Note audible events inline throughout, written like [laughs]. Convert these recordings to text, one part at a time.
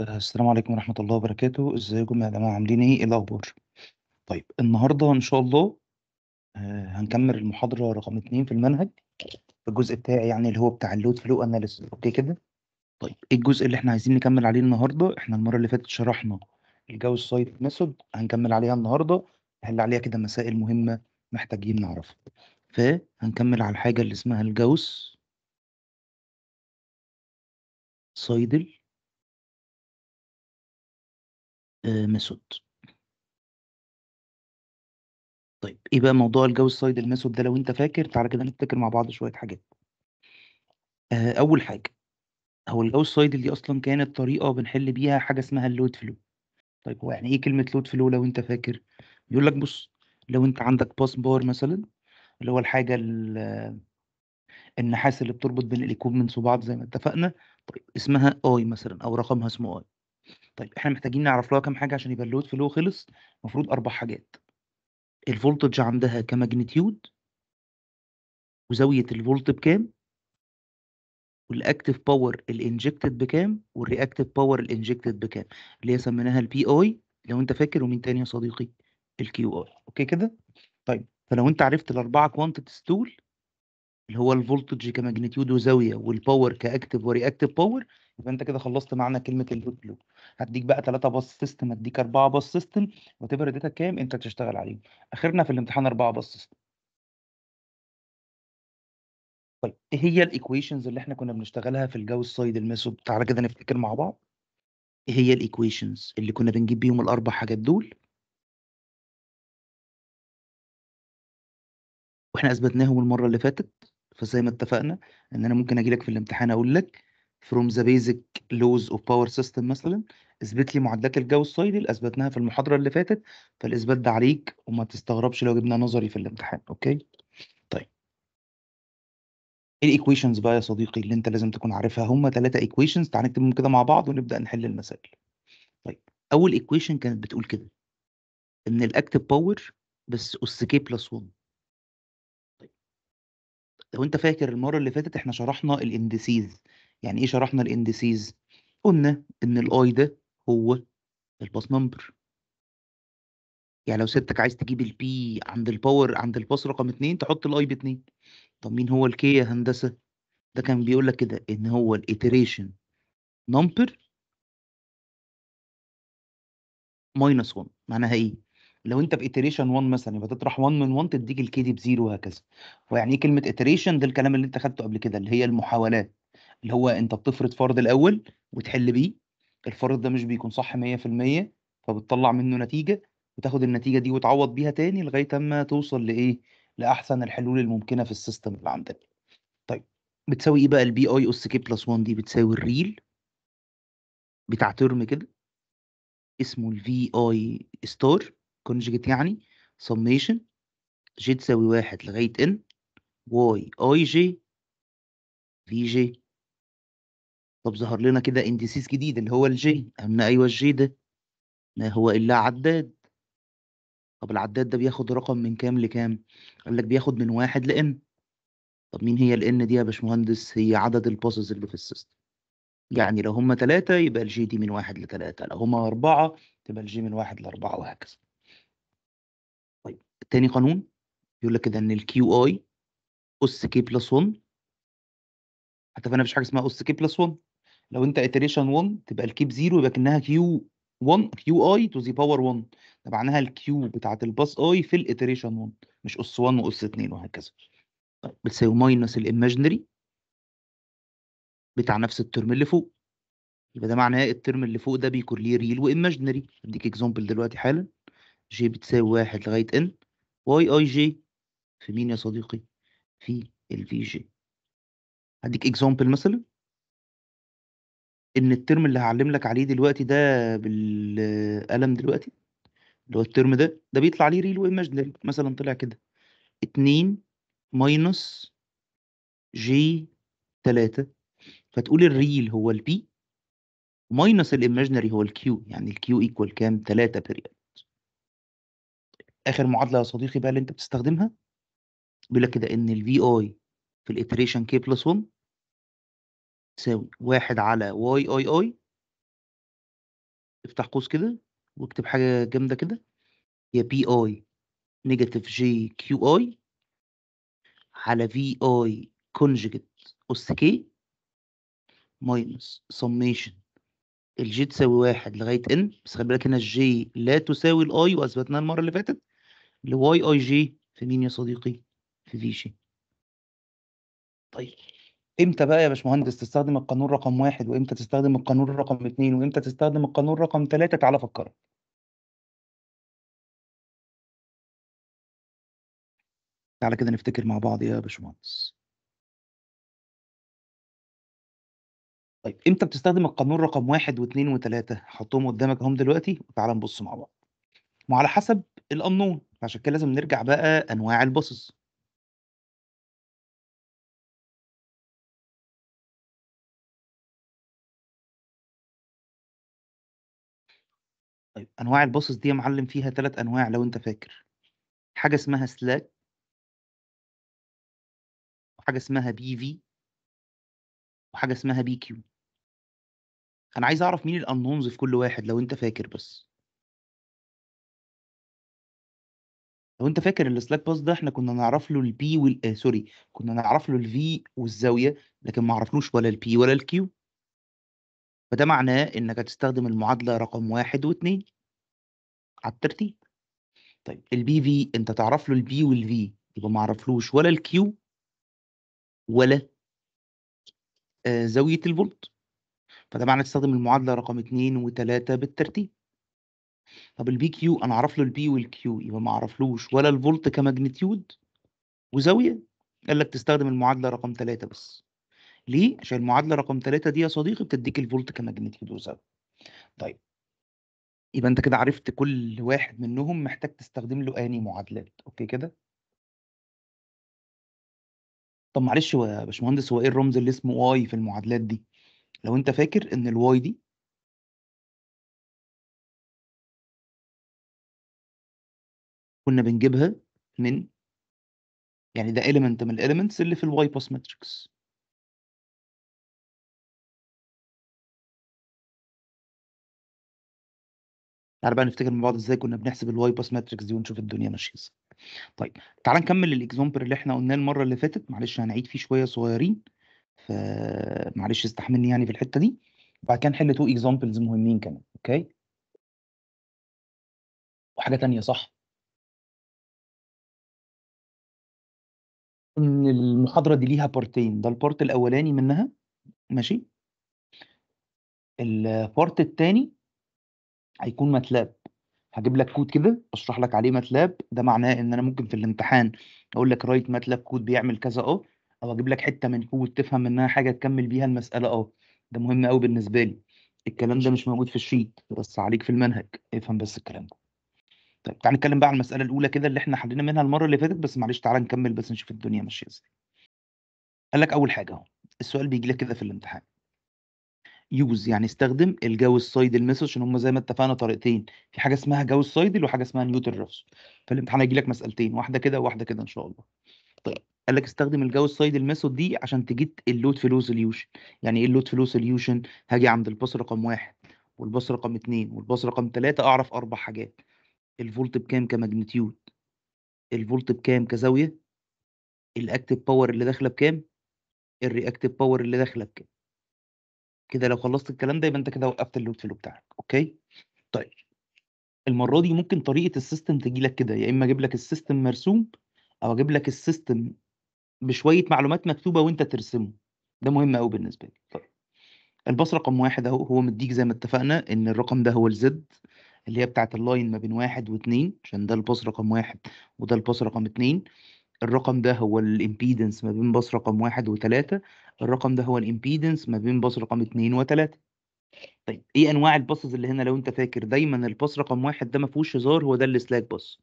السلام عليكم ورحمة الله وبركاته ازيكم يا جماعة عاملين ايه ايه الأخبار طيب النهاردة إن شاء الله آه، هنكمل المحاضرة رقم اتنين في المنهج في الجزء بتاعي يعني اللي هو بتاع اللود فلو أناليسيس أوكي كده طيب ايه الجزء اللي احنا عايزين نكمل عليه النهاردة احنا المرة اللي فاتت شرحنا الجو سايت ميثود هنكمل عليها النهاردة نحل عليها كده مسائل مهمة محتاجين نعرفها فهنكمل على الحاجة اللي اسمها الجوس سايدل آه، ميثود. طيب، إيه بقى موضوع سايد الميثود ده لو أنت فاكر، تعالى كده نفتكر مع بعض شوية حاجات. آه، أول حاجة، هو سايد دي أصلًا كانت طريقة بنحل بيها حاجة اسمها اللود فلو طيب هو يعني إيه كلمة لود فلو لو أنت فاكر؟ بيقول لك بُص، لو أنت عندك باس بار مثلًا، اللي هو الحاجة النحاس اللي بتربط بين الايكوبمنتس وبعض زي ما اتفقنا، طيب اسمها I مثلًا أو رقمها اسمه I. طيب إحنا محتاجين نعرف لها كام حاجة عشان يبقى اللود فلو خلص المفروض أربع حاجات الفولتج عندها كماجنتيود وزاوية الفولت بكام والاكتف باور الانجكتد بكام والرياكتف باور الانجكتد بكام اللي هي سميناها البي اي لو انت فاكر ومين تاني يا صديقي الكيو اي اوكي كده طيب فلو انت عرفت الاربعه كوانتيتيز دول اللي هو الفولتج كماجنتيود وزاويه والباور كاكتف ورياكتف باور يبقى انت كده خلصت معنى كلمه الهوت لوب هديك بقى ثلاثه باص سيستم هديك اربعه باص سيستم وات ايفر اديتك كام انت تشتغل عليهم اخرنا في الامتحان اربعه باص سيستم طيب ايه هي الايكويشنز اللي احنا كنا بنشتغلها في الجو سايد الميثود تعالى كده نفتكر مع بعض ايه هي الايكويشنز اللي كنا بنجيب بيهم الاربع حاجات دول واحنا اثبتناهم المره اللي فاتت فزي ما اتفقنا ان انا ممكن اجي لك في الامتحان اقول لك فروم ذا بيزك لوز اوف باور سيستم مثلا اثبت لي معادلات الجو الصيدي اللي اثبتناها في المحاضره اللي فاتت فالاثبات ده عليك وما تستغربش لو جبنا نظري في الامتحان اوكي طيب ايه الايكويشنز بقى يا صديقي اللي انت لازم تكون عارفها هم ثلاثه ايكويشنز تعال نكتبهم كده مع بعض ونبدا نحل المسائل طيب اول ايكويشن كانت بتقول كده ان الاكتف باور بس اس كي بلس 1 لو انت فاكر المره اللي فاتت احنا شرحنا الاندسيز يعني ايه شرحنا الاندسيز قلنا ان الاي ده هو الباس نمبر يعني لو ستك عايز تجيب البي عند الباور عند الباس رقم اتنين تحط الاي باتنين طب مين هو الكي يا هندسه ده كان بيقول لك كده ان هو الايتريشن نمبر ماينس 1 معناها ايه لو انت باتريشن 1 مثلا يبقى تطرح 1 من 1 تديك الكي دي بزيرو وهكذا ويعني ايه كلمه اتريشن ده الكلام اللي انت خدته قبل كده اللي هي المحاولات اللي هو انت بتفرض فرض الاول وتحل بيه الفرض ده مش بيكون صح 100% فبتطلع منه نتيجه وتاخد النتيجه دي وتعوض بيها تاني لغايه اما توصل لايه لاحسن الحلول الممكنه في السيستم اللي عندنا طيب بتساوي ايه بقى البي اي اس كي بلس 1 دي بتساوي الريل بتاع ترم كده اسمه الفي اي ستار كونجيجيت يعني summation j تساوي واحد لغاية n y i j في j طب ظهر لنا كده indices جديد اللي هو j قلنا ايوه j ده ما هو الا عداد طب العداد ده بياخد رقم من كام لكام قال لك بياخد من واحد لان طب مين هي الان دي يا باشمهندس هي عدد الباسز اللي في السيستم يعني لو هما تلاتة يبقى الجي دي من واحد لتلاتة لو هما أربعة تبقى الجي من واحد لأربعة وهكذا تاني قانون يقول لك كده ان الكيو اي اس كي بلس 1 اتفقنا مفيش حاجه اسمها اس كي بلس 1 لو انت اتريشن 1 تبقى الكيب ب 0 يبقى كانها كيو 1 كيو اي تو ذا باور 1 ده معناها الكيو بتاعت الباس اي في الاتريشن 1 مش اس 1 واس 2 وهكذا طيب بتساوي ماينس الايماجنري بتاع نفس الترم اللي فوق يبقى ده معناه الترم اللي فوق ده بيكون ليه ريل وايماجنري اديك اكزامبل دلوقتي حالا جي بتساوي واحد لغايه ان واي اي جي في مين يا صديقي في الفي جي هديك اكزامبل مثلا ان الترم اللي هعلم لك عليه دلوقتي ده بالقلم دلوقتي اللي هو الترم ده ده بيطلع عليه ريل وايماجنري مثلا طلع كده 2 ماينس جي 3 فتقول الريل هو البي ماينس الايماجنري هو الكيو يعني الكيو ايكوال كام 3 بيريود اخر معادله يا صديقي بقى اللي انت بتستخدمها بيقول لك كده ان الفي اي في الاتريشن كي بلس 1 تساوي واحد على واي اي اي افتح قوس كده واكتب حاجه جامده كده هي بي اي نيجاتيف جي كيو اي على في اي كونجكت اس كي ماينس سميشن الجي تساوي واحد لغايه ان بس خلي بالك هنا الجي لا تساوي الاي واثبتناها المره اللي فاتت لواي اي جي في مين يا صديقي في في جي طيب امتى بقى يا باشمهندس تستخدم القانون رقم واحد وامتى تستخدم القانون رقم اثنين وامتى تستخدم القانون رقم ثلاثه؟ تعالى افكرك تعالى كده نفتكر مع بعض يا باشمهندس طيب امتى بتستخدم القانون رقم واحد واثنين وثلاثة حطهم قدامك اهم دلوقتي وتعالى نبص مع بعض وعلى حسب الأنون عشان كده لازم نرجع بقى أنواع البصص طيب أنواع البصص دي يا معلم فيها تلات أنواع لو أنت فاكر حاجة اسمها سلاك وحاجة اسمها بي في وحاجة اسمها بي كيو أنا عايز أعرف مين الأنونز في كل واحد لو أنت فاكر بس لو انت فاكر السلاك باس ده احنا كنا نعرف له البي وال آه سوري كنا نعرف له الفي والزاويه لكن ما عرفناش ولا البي ولا الكيو فده معناه انك هتستخدم المعادله رقم واحد واثنين على الترتيب طيب البي في انت تعرف له البي والفي يبقى ما عرفلوش ولا الكيو ولا آه زاويه الفولت فده معناه تستخدم المعادله رقم اثنين وثلاثه بالترتيب طب البي كيو أنا أعرف له البي والكيو يبقى ما أعرفلوش ولا الفولت كماجنتيود وزاوية قال لك تستخدم المعادلة رقم ثلاثة بس ليه؟ عشان المعادلة رقم ثلاثة دي يا صديقي بتديك الفولت كماجنتيود وزاوية طيب يبقى انت كده عرفت كل واحد منهم محتاج تستخدم له اني معادلات اوكي كده طب معلش يا باشمهندس هو ايه الرمز اللي اسمه واي في المعادلات دي لو انت فاكر ان الواي دي كنا بنجيبها من يعني ده element من elements اللي في الواي باس ماتريكس تعالى بقى نفتكر مع بعض ازاي كنا بنحسب الواي باس ماتريكس دي ونشوف الدنيا ماشيه ازاي. طيب تعالى نكمل الاكزامبل اللي احنا قلناه المره اللي فاتت معلش هنعيد فيه شويه صغيرين فمعلش استحملني يعني في الحته دي وبعد كده نحل تو اكزامبلز مهمين كمان اوكي وحاجه ثانيه صح ان المحاضره دي ليها بارتين ده البارت الاولاني منها ماشي البارت الثاني هيكون ماتلاب هجيب لك كود كده اشرح لك عليه ماتلاب ده معناه ان انا ممكن في الامتحان اقول لك رايت ماتلاب كود بيعمل كذا اه او اجيب لك حته من كود تفهم منها حاجه تكمل بيها المساله اه ده مهم قوي بالنسبه لي الكلام ده مش موجود في الشيت بس عليك في المنهج افهم بس الكلام ده طيب تعال نتكلم بقى على المساله الاولى كده اللي احنا حلينا منها المره اللي فاتت بس معلش تعال نكمل بس نشوف الدنيا ماشيه ازاي قال لك اول حاجه اهو السؤال بيجي لك كده في الامتحان يوز يعني استخدم الجو السايد ميثود عشان هم زي ما اتفقنا طريقتين في حاجه اسمها جو الصيدل وحاجه اسمها نيوتن رافسون فالامتحان هيجي لك مسالتين واحده كده وواحده كده ان شاء الله طيب قال لك استخدم الجو السايد الميثود دي عشان تجيب اللود فلو سوليوشن يعني ايه اللود فلو سوليوشن هاجي عند الباص رقم واحد والباص رقم اتنين والباص رقم تلاتة اعرف اربع حاجات الفولت بكام كماجنتيود الفولت بكام كزاويه الاكتف باور اللي داخله بكام الرياكتيف باور اللي داخله بكام كده لو خلصت الكلام ده يبقى انت كده وقفت اللود فلو بتاعك اوكي طيب المره دي ممكن طريقه السيستم تجي لك كده يا اما اجيب لك السيستم مرسوم او اجيب لك السيستم بشويه معلومات مكتوبه وانت ترسمه ده مهم قوي بالنسبه لي طيب الباص رقم واحد اهو هو مديك زي ما اتفقنا ان الرقم ده هو الزد اللي هي بتاعت اللاين ما بين واحد واتنين عشان ده الباص رقم واحد وده الباص رقم اتنين الرقم ده هو الامبيدنس ما بين باص رقم واحد وتلاتة الرقم ده هو الامبيدنس ما بين باص رقم اتنين وتلاتة طيب ايه انواع الباصز اللي هنا لو انت فاكر دايما الباص رقم واحد ده ما فيهوش هزار هو ده السلاك باص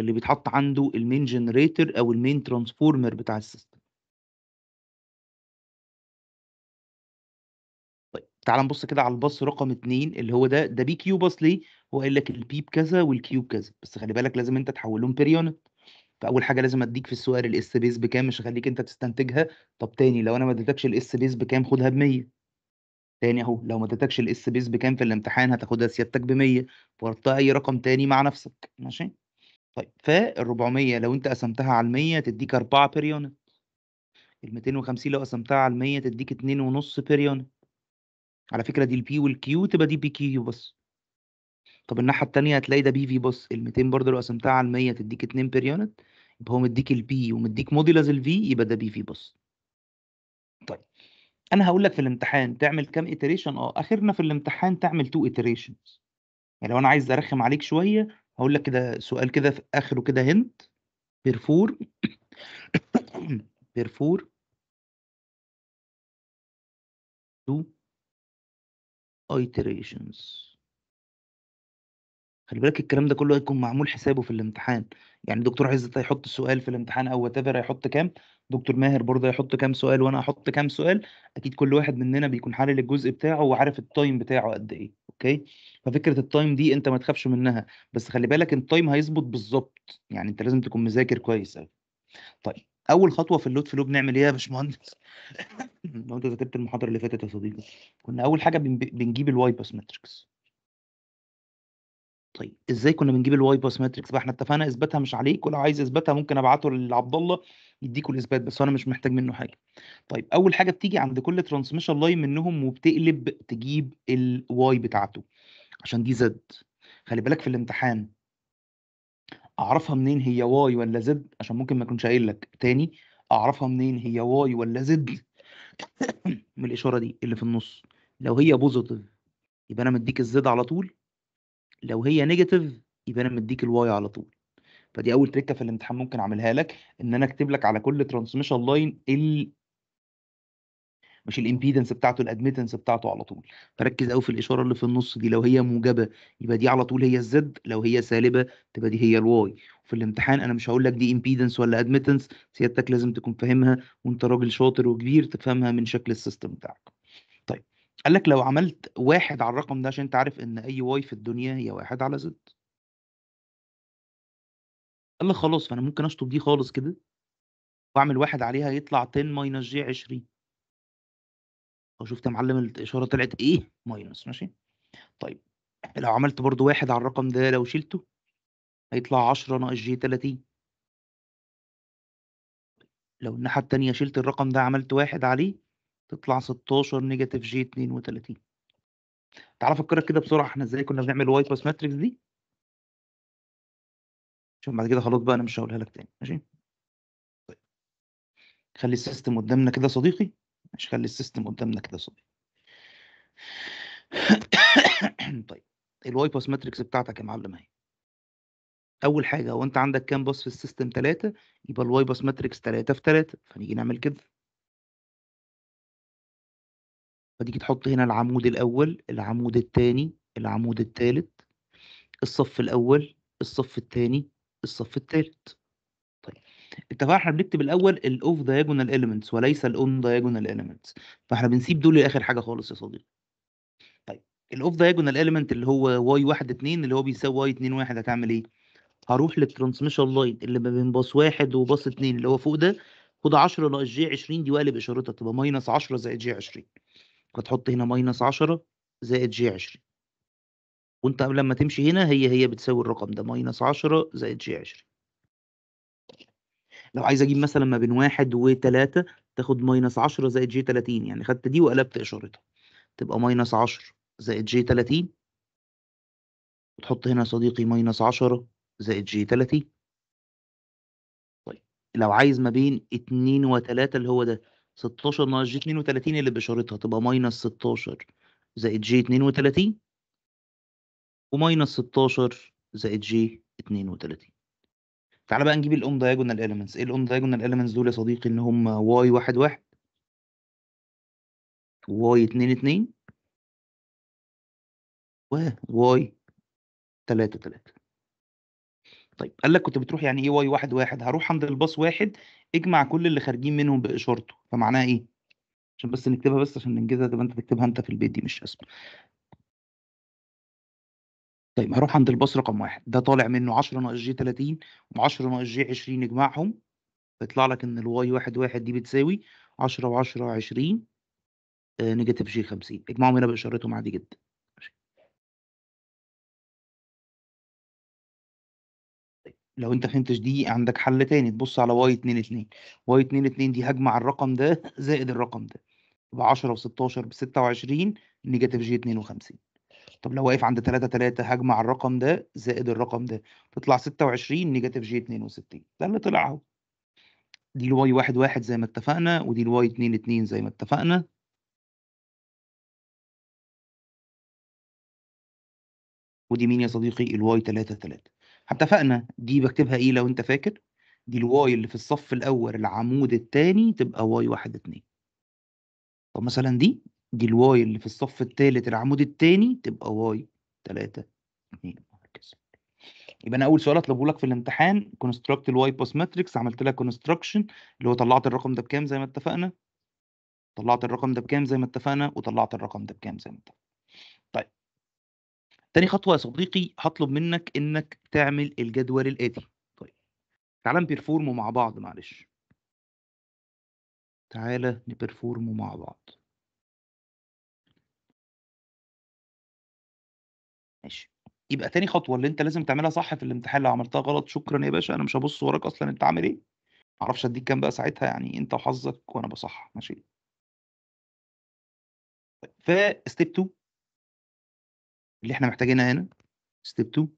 اللي بيتحط عنده المين جنريتور او المين ترانسفورمر بتاع السيستم تعال نبص كده على الباص رقم اتنين اللي هو ده ده بي كيو باص ليه هو قايل لك البيب كذا والكيوب كذا بس خلي بالك لازم انت تحولهم بيريونت فاول حاجه لازم اديك في السؤال الاس بيس بكام مش هخليك انت تستنتجها طب تاني لو انا ما اديتكش الاس بيس بكام خدها ب 100 تاني اهو لو ما اديتكش الاس بيس بكام في الامتحان هتاخدها سيادتك ب 100 ورطها اي رقم تاني مع نفسك ماشي طيب فال 400 لو انت قسمتها على ال 100 تديك 4 بيريونت ال 250 لو قسمتها على ال 100 تديك 2.5 بيريونت على فكرة دي البي والكيو تبقى دي بي كيو بس طب الناحية التانية هتلاقي ده بي في بس ال 200 برضه لو قسمتها على ال 100 تديك 2 بير يونت يبقى هو مديك البي ومديك موديلز الفي يبقى ده بي في بس طيب انا هقول لك في الامتحان تعمل كام ايتريشن اه اخرنا في الامتحان تعمل تو ايتريشنز يعني لو انا عايز ارخم عليك شويه هقول لك كده سؤال كده في اخره كده هنت بيرفور بيرفور 2 iterations خلي بالك الكلام ده كله هيكون معمول حسابه في الامتحان يعني دكتور عزت هيحط السؤال في الامتحان او وات هيحط كام دكتور ماهر برضه هيحط كام سؤال وانا هحط كام سؤال اكيد كل واحد مننا بيكون حالل الجزء بتاعه وعارف التايم بتاعه قد ايه اوكي ففكره التايم دي انت ما تخافش منها بس خلي بالك التايم هيظبط بالظبط يعني انت لازم تكون مذاكر كويس قوي طيب اول خطوه في اللود فلو بنعمل ايه يا باشمهندس [laughs] لو انت ذاكرت المحاضره اللي فاتت يا صديقي كنا اول حاجه بنجيب الواي باس ماتريكس طيب ازاي كنا بنجيب الواي باس ماتريكس بقى احنا اتفقنا اثباتها مش عليك ولو عايز اثباتها ممكن ابعته لعبد الله يديكوا الاثبات بس انا مش محتاج منه حاجه طيب اول حاجه بتيجي عند كل ترانسميشن لاين منهم وبتقلب تجيب الواي بتاعته عشان دي زد خلي بالك في الامتحان اعرفها منين هي واي ولا زد عشان ممكن ما اكونش قايل لك تاني اعرفها منين هي واي ولا زد [coughs] من الاشاره دي اللي في النص لو هي بوزيتيف يبقى انا مديك الزد على طول لو هي نيجاتيف يبقى انا مديك الواي على طول فدي اول تريكه في الامتحان ممكن اعملها لك ان انا اكتب لك على كل ترانسميشن لاين مش الامبيدنس بتاعته الادمتنس بتاعته على طول فركز قوي في الاشاره اللي في النص دي لو هي موجبه يبقى دي على طول هي الزد لو هي سالبه تبقى دي هي الواي في الامتحان انا مش هقول لك دي امبيدنس ولا ادمتنس سيادتك لازم تكون فاهمها وانت راجل شاطر وكبير تفهمها من شكل السيستم بتاعك طيب قال لك لو عملت واحد على الرقم ده عشان انت عارف ان اي واي في الدنيا هي واحد على زد قال لك خلاص فانا ممكن اشطب دي خالص كده واعمل واحد عليها يطلع 10 ماينس جي 20 لو شفت يا معلم الاشاره طلعت ايه ماينس ماشي طيب لو عملت برضو واحد على الرقم ده لو شلته هيطلع 10 ناقص جي 30 لو الناحيه التانية شلت الرقم ده عملت واحد عليه تطلع 16 نيجاتيف جي 32 تعال افكرك كده بسرعه احنا ازاي كنا بنعمل وايت باس ماتريكس دي عشان بعد كده خلاص بقى انا مش هقولها لك تاني ماشي طيب خلي السيستم قدامنا كده صديقي مش خلي السيستم قدامنا كده صافي [coughs] طيب الواي باس ماتريكس بتاعتك يا معلم اهي اول حاجه هو انت عندك كام باص في السيستم 3 يبقى الواي باس ماتريكس 3 في 3 فنيجي نعمل كده فتيجي تحط هنا العمود الاول العمود الثاني العمود الثالث الصف الاول الصف الثاني الصف الثالث اتفقنا احنا بنكتب الاول الاوف دايجونال اليمنتس وليس الاون دايجونال اليمنتس فاحنا بنسيب دول لاخر حاجه خالص يا صديقي طيب الاوف دايجونال اليمنت اللي هو واي 1 2 اللي هو بيساوي واي 2 1 هتعمل ايه هروح للترانسميشن لاين اللي ما بين باص واحد وباص اتنين اللي هو فوق ده خد 10 ناقص جي 20 دي واقلب اشارتها تبقى ماينس 10 زائد جي 20 فتحط هنا ماينس 10 زائد جي 20 وانت لما تمشي هنا هي هي بتساوي الرقم ده ماينس 10 زائد جي 20 لو عايز اجيب مثلا ما بين واحد وتلاتة تاخد ماينس 10 زائد جي 30 يعني خدت دي وقلبت اشارتها تبقى ماينس 10 زائد جي 30 وتحط هنا يا صديقي ماينس 10 زائد جي 30 طيب لو عايز ما بين 2 و3 اللي هو ده 16 ناقص جي 32 اللي باشارتها تبقى ماينس 16 زائد جي 32 وماينس 16 زائد جي 32 تعالى بقى نجيب الاون دايجونال اليمنتس ايه الاون دايجونال اليمنتس دول يا صديقي ان هم واي واحد واحد واي اتنين اتنين واي تلاتة تلاتة طيب قال لك كنت بتروح يعني ايه واي واحد واحد هروح عند الباص واحد اجمع كل اللي خارجين منهم باشارته فمعناها ايه عشان بس نكتبها بس عشان ننجزها تبقى انت تكتبها انت في البيت دي مش اسمه طيب هروح عند الباص رقم واحد ده طالع منه 10 ناقص جي 30 و10 ناقص جي 20 اجمعهم يطلع لك ان الواي واحد واحد دي بتساوي 10 و10 20 نيجاتيف جي 50 اجمعهم هنا باشارتهم عادي جدا طيب لو انت فهمتش دي عندك حل تاني تبص على واي 2 2 واي 2 2 دي هجمع الرقم ده [laughs] زائد الرقم ده يبقى 10 و16 ب 26 نيجاتيف جي 52 طب لو واقف عند 3 3 هجمع الرقم ده زائد الرقم ده تطلع 26 نيجاتيف جي 62 ده اللي طلع اهو دي الواي 1 1 زي ما اتفقنا ودي الواي 2 2 زي ما اتفقنا ودي مين يا صديقي الواي 3 3 اتفقنا دي بكتبها ايه لو انت فاكر دي الواي اللي في الصف الاول العمود الثاني تبقى واي 1 2 طب مثلا دي دي الواي اللي في الصف الثالث العمود الثاني تبقى واي 3 2 يبقى انا اول سؤال اطلبه لك في الامتحان كونستراكت الواي باس ماتريكس عملت لها كونستراكشن اللي هو طلعت الرقم ده بكام زي ما اتفقنا طلعت الرقم ده بكام زي ما اتفقنا وطلعت الرقم ده بكام زي ما اتفقنا طيب تاني خطوه يا صديقي هطلب منك انك تعمل الجدول الاتي طيب تعالى نبرفورمه مع بعض معلش تعالى نبرفورمه مع بعض ماشي يبقى تاني خطوه اللي انت لازم تعملها صح في الامتحان لو عملتها غلط شكرا يا باشا انا مش هبص وراك اصلا انت عامل ايه معرفش اديك كام بقى ساعتها يعني انت وحظك وانا بصح ماشي فستيب 2 اللي احنا محتاجينها هنا ستيب 2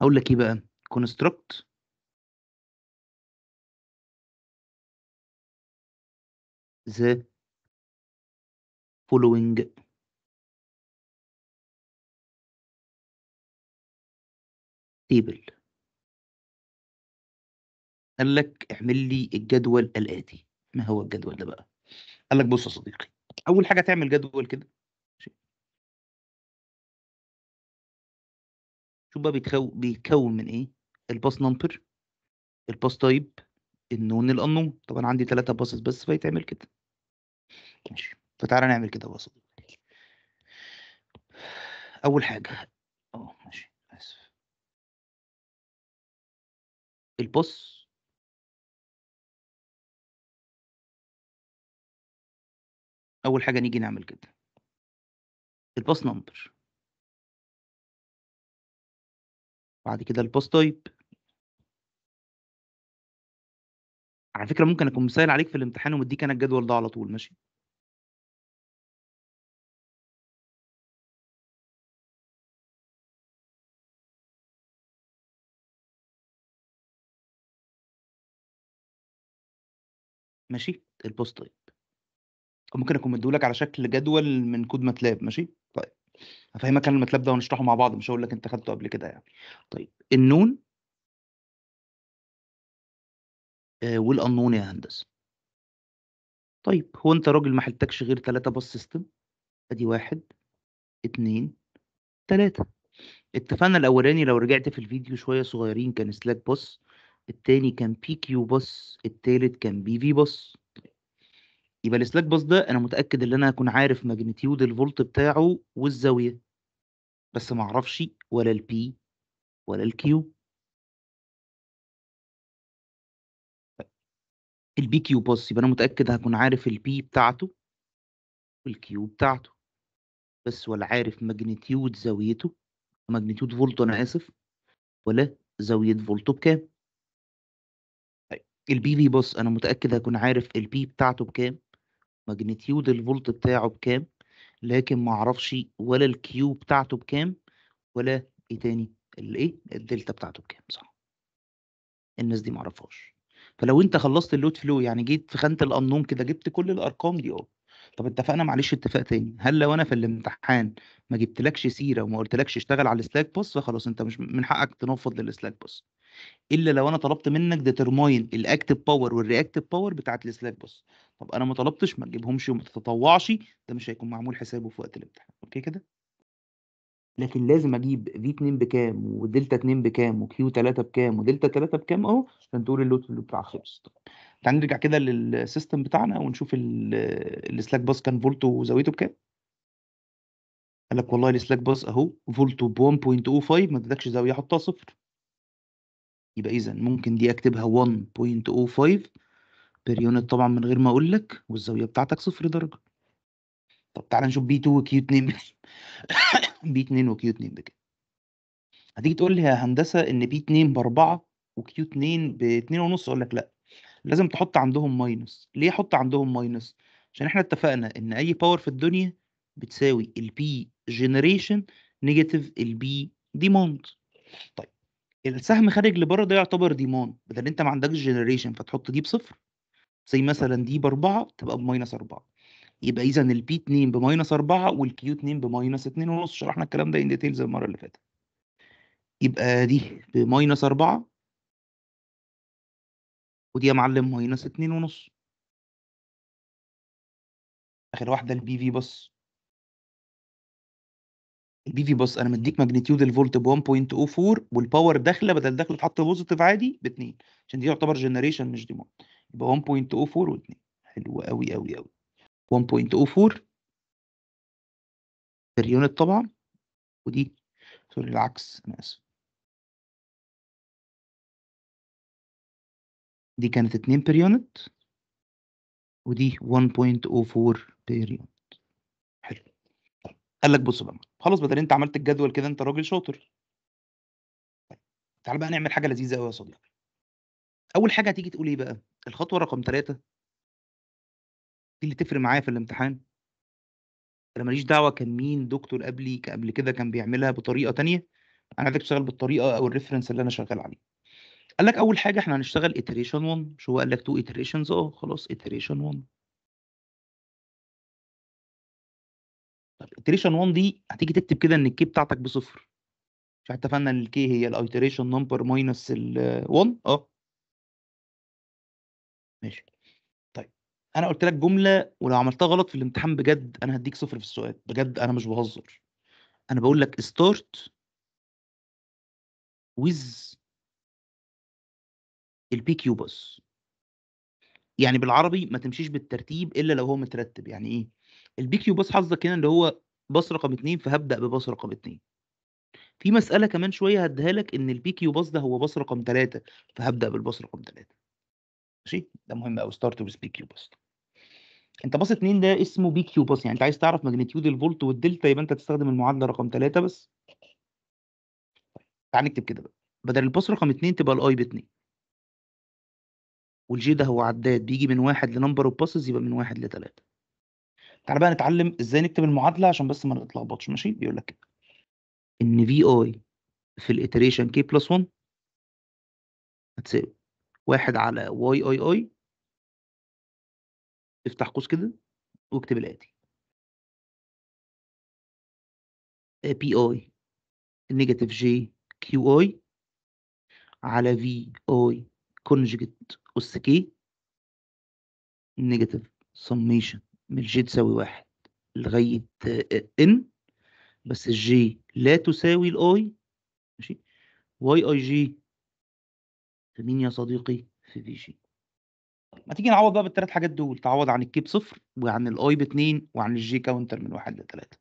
اقول لك ايه بقى construct ذا following table قال لك اعمل لي الجدول الآتي ما هو الجدول ده بقى قال لك بص يا صديقي أول حاجة تعمل جدول كده شوف بقى بيتكون من ايه الباس نمبر الباس تايب النون الانون طبعا عندي ثلاثة باسز بس فيتعمل كده ماشي فتعالى نعمل كده بسيط اول حاجه اه ماشي اسف البص اول حاجه نيجي نعمل كده الباس نمبر بعد كده الباس تايب على فكره ممكن اكون مسائل عليك في الامتحان ومديك انا الجدول ده على طول ماشي ماشي البوست تايب ممكن اكون مديهولك على شكل جدول من كود ماتلاب ماشي طيب هفهمك انا الماتلاب ده ونشرحه مع بعض مش هقول لك انت خدته قبل كده يعني طيب النون آه، والانون يا هندسه طيب هو انت راجل ما حلتكش غير ثلاثة باص سيستم ادي واحد اتنين تلاتة اتفقنا الاولاني لو رجعت في الفيديو شويه صغيرين كان سلاك باص التاني كان بي كيو باص التالت كان بي في باص يبقى السلاك باص ده انا متاكد ان انا هكون عارف ماجنتيود الفولت بتاعه والزاويه بس ما اعرفش ولا البي ولا الكيو البي كيو باص يبقى انا متاكد هكون عارف البي بتاعته والكيو بتاعته بس ولا عارف ماجنتيود زاويته ماجنتيود فولت انا اسف ولا زاويه فولته بكام البي في بص انا متاكد هكون عارف البي بتاعته بكام ماجنتيود الفولت بتاعه بكام لكن ما اعرفش ولا الكيو بتاعته بكام ولا ايه تاني الايه الدلتا بتاعته بكام صح الناس دي ما اعرفهاش فلو انت خلصت اللود فلو يعني جيت في خانه الانون كده جبت كل الارقام دي اه طب اتفقنا معلش اتفاق تاني هل لو انا في الامتحان ما جبتلكش سيره وما قلتلكش اشتغل على السلاك بوس فخلاص انت مش من حقك تنفض للسلاك بوس الا لو انا طلبت منك ديترماين الاكتف باور والرياكتف باور بتاعت السلاك بس طب انا ما طلبتش ما تجيبهمش وما تتطوعش ده مش هيكون معمول حسابه في وقت الامتحان اوكي كده لكن لازم اجيب في 2 بكام ودلتا 2 بكام وكيو 3 بكام ودلتا 3 بكام اهو عشان تقول اللوت اللي بتاع خلص تعال نرجع كده للسيستم بتاعنا ونشوف السلاك باس كان فولته وزاويته بكام قال لك والله السلاك باس اهو فولته ب 1.05 ما ادتكش زاويه حطها صفر يبقى إذا ممكن دي أكتبها 1.05 بير يونت طبعا من غير ما أقول لك والزاوية بتاعتك صفر درجة طب تعالى نشوف بي 2 وكيو 2 بي 2 وكيو 2 بكام هتيجي تقول لي يا هندسة إن بي 2 ب 4 وكيو 2 ب ونص أقول لك لأ لازم تحط عندهم ماينس ليه احط عندهم ماينس عشان احنا اتفقنا ان اي باور في الدنيا بتساوي البي جنريشن نيجاتيف البي ديموند طيب السهم خارج لبره ده يعتبر ديمان بدل انت ما عندكش جنريشن فتحط دي بصفر زي مثلا دي باربعه تبقى بماينس اربعه يبقى اذا البي 2 بماينس 4 والكيو 2 بماينس اتنين ونص شرحنا الكلام ده ان ديتيلز المره اللي فاتت يبقى دي بماينس 4 ودي يا معلم ماينس اتنين ونص اخر واحده البي في بس البي في بص انا مديك ماجنتيود الفولت ب 1.04 والباور داخله بدل داخله اتحط بوزيتيف عادي ب 2 عشان دي يعتبر جنريشن مش ديموند يبقى 1.04 و2 حلو قوي قوي قوي 1.04 بير يونت طبعا ودي سوري العكس انا اسف دي كانت 2 بير يونت ودي 1.04 بير يونت حلو قال لك بص بقى خلاص بدل انت عملت الجدول كده انت راجل شاطر تعال بقى نعمل حاجه لذيذه قوي يا صديقي اول حاجه هتيجي تقول ايه بقى الخطوه رقم ثلاثة دي اللي تفرق معايا في الامتحان انا ماليش دعوه كان مين دكتور قبلي قبل كده كان بيعملها بطريقه تانية انا عايزك تشتغل بالطريقه او الريفرنس اللي انا شغال عليه قال لك اول حاجه احنا هنشتغل اتريشن 1 شو هو قال لك 2 اتريشنز اه خلاص اتريشن 1 الايتريشن 1 دي هتيجي تكتب كده ان الكي بتاعتك بصفر مش اتفقنا ان الكي هي الايتريشن نمبر ماينس ال 1 اه ماشي طيب انا قلت لك جمله ولو عملتها غلط في الامتحان بجد انا هديك صفر في السؤال بجد انا مش بهزر انا بقول لك ستارت ويز البي كيو بس يعني بالعربي ما تمشيش بالترتيب الا لو هو مترتب يعني ايه البي كيو بس حظك هنا اللي هو باص رقم اتنين فهبدأ بباص رقم اتنين في مسألة كمان شوية هديها لك إن البي كيو باص ده هو باص رقم تلاتة فهبدأ بالباص رقم تلاتة ماشي ده مهم قوي ستارت بس بي كيو باص انت باص 2 ده اسمه بي كيو باص يعني انت عايز تعرف ماجنتيود الفولت والدلتا يبقى انت تستخدم المعادله رقم 3 بس تعال نكتب كده بقى بدل الباص رقم 2 تبقى الاي ب 2 والجي ده هو عداد بيجي من واحد لنمبر اوف باسز يبقى من واحد لتلاتة تعال بقى نتعلم ازاي نكتب المعادله عشان بس ما نتلخبطش ماشي بيقول لك ان في اي في الايتريشن كي بلس 1 هتساوي واحد على واي اي اي افتح قوس كده واكتب الاتي بي اي نيجاتيف جي كيو اي على في اي كونجكت اس كي نيجاتيف سميشن من جي تساوي واحد لغاية ان بس الجي لا تساوي الاي ماشي واي اي جي في مين يا صديقي في في جي ما تيجي نعوض بقى بالثلاث حاجات دول تعوض عن الكي بصفر وعن الاي باتنين وعن الجي كاونتر من واحد لثلاثة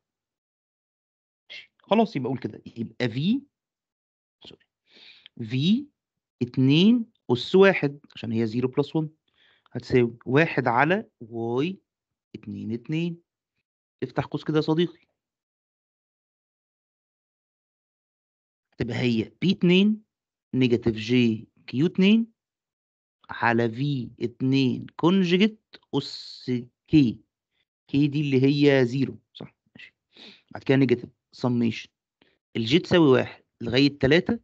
خلاص يبقى اقول كده يبقى في سوري في 2 اس واحد عشان هي 0 بلس 1 هتساوي واحد على واي اتنين اتنين افتح قوس كده يا صديقي هتبقى هي بي اتنين نيجاتيف جي كيو اتنين على في اتنين كونجيجيت أس كي كي دي اللي هي زيرو صح ماشي بعد كده نيجاتيف سميشن الجي تساوي واحد لغاية تلاتة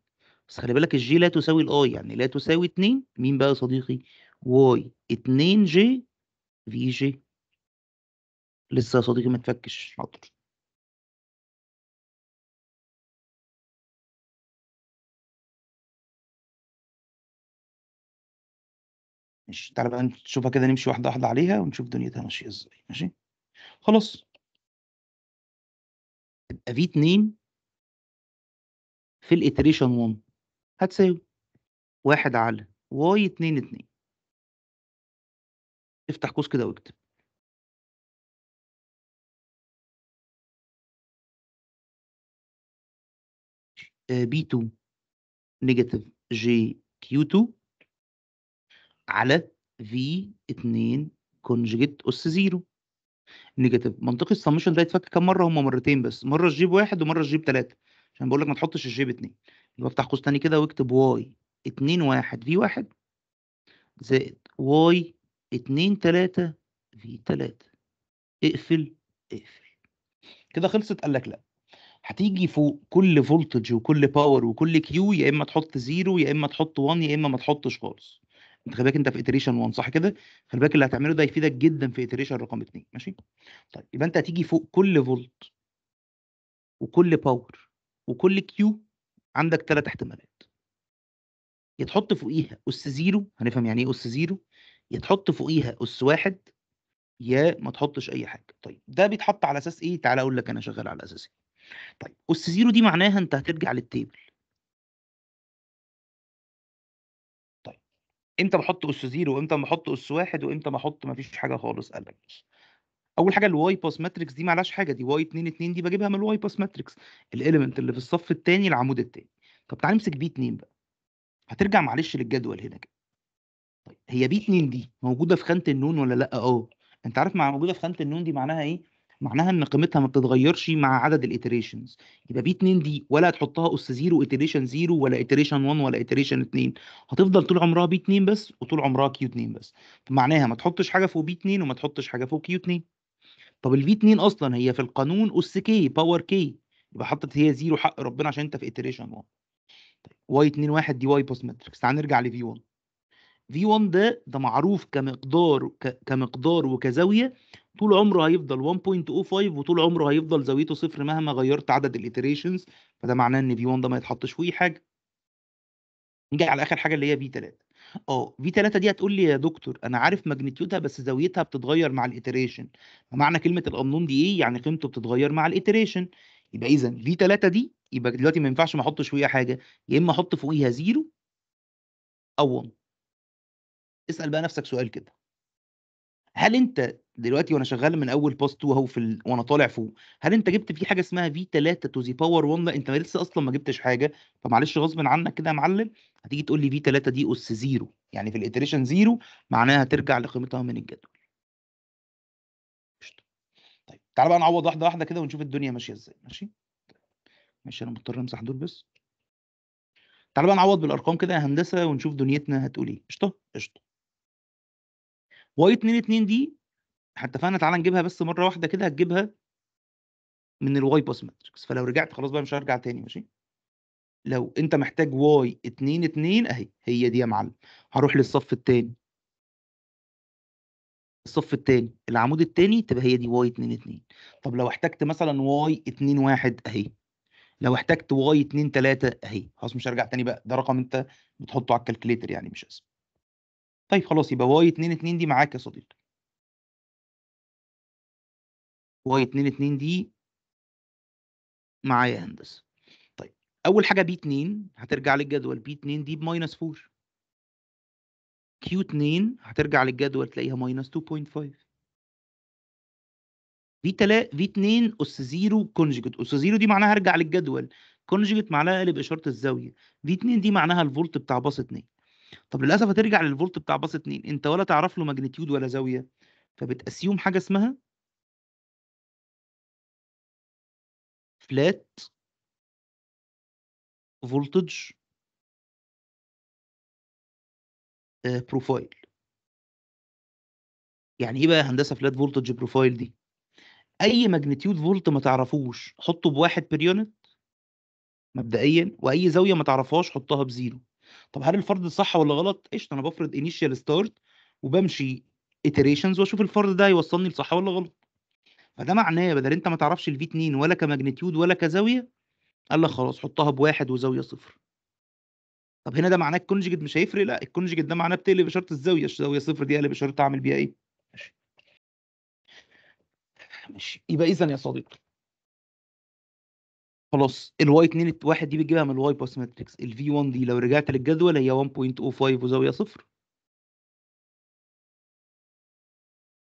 بس خلي بالك الجي لا تساوي الاي يعني لا تساوي اتنين مين بقى يا صديقي واي اتنين جي في جي لسه يا صديقي ما تفكش حاضر ماشي تعالى بقى نشوفها كده نمشي واحدة واحدة عليها ونشوف دنيتها ماشية ازاي ماشي خلاص يبقى في 2 في الاتريشن 1 هتساوي واحد على واي 2 2 افتح قوس كده واكتب B2 نيجاتيف جي Q2 على V2 كونجيت أس 0 نيجاتيف منطقي السمشن ده يتفك كام مرة هما مرتين بس مرة الجيب واحد ومرة الجيب ثلاثة عشان بقول لك ما تحطش الجيب اتنين يبقى افتح قوس تاني كده واكتب واي 2 واحد في واحد زائد واي 2 3 في 3 اقفل اقفل كده خلصت قال لك لا هتيجي فوق كل فولتج وكل باور وكل كيو يا اما تحط زيرو يا اما تحط 1 يا اما ما تحطش خالص انت خلي بالك انت في اتريشن 1 صح كده خلي بالك اللي هتعمله ده يفيدك جدا في اتريشن رقم 2 ماشي طيب يبقى انت هتيجي فوق كل فولت وكل باور وكل كيو عندك ثلاث احتمالات يا تحط فوقيها اس زيرو هنفهم يعني ايه اس زيرو يا تحط فوقيها اس واحد يا ما تحطش اي حاجه طيب ده بيتحط على اساس ايه تعالى اقول لك انا شغال على اساس ايه طيب أس زيرو دي معناها أنت هترجع للتيبل طيب إمتى بحط أس زيرو وإمتى بحط أس واحد وإمتى بحط مفيش حاجة خالص قال لك اول حاجه الواي باس ماتريكس دي معلاش حاجه دي واي 2 2 دي بجيبها من الواي باس ماتريكس الاليمنت اللي في الصف الثاني العمود الثاني طب تعالى امسك بي 2 بقى هترجع معلش للجدول هنا كده طيب هي بي 2 دي موجوده في خانه النون ولا لا اه انت عارف مع موجوده في خانه النون دي معناها ايه معناها ان قيمتها ما بتتغيرش مع عدد الايتريشنز يبقى بي 2 دي ولا تحطها اس 0 ايتريشن 0 ولا ايتريشن 1 ولا ايتريشن 2 هتفضل طول عمرها بي 2 بس وطول عمرها كيو 2 بس فمعناها ما تحطش حاجه فوق بي 2 وما تحطش حاجه فوق كيو 2 طب البي 2 اصلا هي في القانون اس كي باور كي يبقى حطت هي 0 حق ربنا عشان انت في ايتريشن طيب، 1 واي 2 1 دي واي بوست ماتريكس تعال نرجع لفي 1 في 1 ده ده معروف كمقدار كمقدار وكزاويه طول عمره هيفضل 1.05 وطول عمره هيفضل زاويته صفر مهما غيرت عدد الايتريشنز فده معناه ان في 1 ده ما يتحطش فوقيه حاجه نيجي على اخر حاجه اللي هي في 3 اه في 3 دي هتقول لي يا دكتور انا عارف ماجنتيودها بس زاويتها بتتغير مع الايتريشن معنى كلمه الانون دي ايه يعني قيمته بتتغير مع الايتريشن يبقى اذا في 3 دي يبقى دلوقتي ما ينفعش ما احطش فوقيها حاجه يا اما احط فوقيها زيرو او 1 اسال بقى نفسك سؤال كده هل انت دلوقتي وانا شغال من اول باست 2 في ال... وانا طالع فوق هل انت جبت في حاجه اسمها في 3 تو زي باور 1 انت لسه اصلا ما جبتش حاجه فمعلش غصب عنك كده يا معلم هتيجي تقول لي في 3 دي اس 0 يعني في الايتريشن 0 معناها هترجع لقيمتها من الجدول طيب تعال بقى نعوض واحده واحده كده ونشوف الدنيا ماشيه ازاي ماشي ماشي انا مضطر امسح دول بس تعال بقى نعوض بالارقام كده يا هندسه ونشوف دنيتنا هتقول ايه قشطه قشطه واي 2 2 دي احنا اتفقنا تعالى نجيبها بس مره واحده كده هتجيبها من الواي باس ماتريكس فلو رجعت خلاص بقى مش هرجع تاني ماشي لو انت محتاج واي 2 2 اهي هي دي يا معلم هروح للصف الثاني الصف الثاني العمود الثاني تبقى هي دي واي 2 2 طب لو احتجت مثلا واي 2 1 اهي لو احتجت واي 2 3 اهي خلاص مش هرجع تاني بقى ده رقم انت بتحطه على الكالكليتر يعني مش اسم طيب خلاص يبقى واي 2 2 دي معاك يا صديقي واي 2 2 دي معايا يا هندسه طيب اول حاجه بي 2 هترجع للجدول بي 2 دي بماينس 4 كيو 2 هترجع للجدول تلاقيها ماينس 2.5 في 3 في 2 اس 0 كونجكت اس 0 دي معناها ارجع للجدول كونجكت معناها قلب اشاره الزاويه في 2 دي معناها الفولت بتاع باص 2 طب للاسف هترجع للفولت بتاع باص 2 انت ولا تعرف له ماجنتيود ولا زاويه فبتقسيهم حاجه اسمها فلات فولتج بروفايل يعني ايه بقى هندسه فلات فولتج بروفايل دي اي ماجنتيود فولت ما تعرفوش حطه بواحد بير يونت مبدئيا واي زاويه ما تعرفهاش حطها بزيرو طب هل الفرض صح ولا غلط قشطه انا بفرض انيشال ستارت وبمشي اتريشنز واشوف الفرض ده هيوصلني لصح ولا غلط فده معناه بدل انت ما تعرفش الفي 2 ولا كماجنتيود ولا كزاويه قال لك خلاص حطها بواحد وزاويه صفر طب هنا ده معناه الكونجكت مش هيفرق لا الكونجكت ده معناه بتقلب اشاره الزاويه الزاويه صفر دي اقلب اشاره اعمل بيها ايه ماشي ماشي يبقى اذا يا صديقي خلاص الواي 2 واحد دي بتجيبها من الواي باس ماتريكس الفي 1 دي لو رجعت للجدول هي 1.05 وزاويه صفر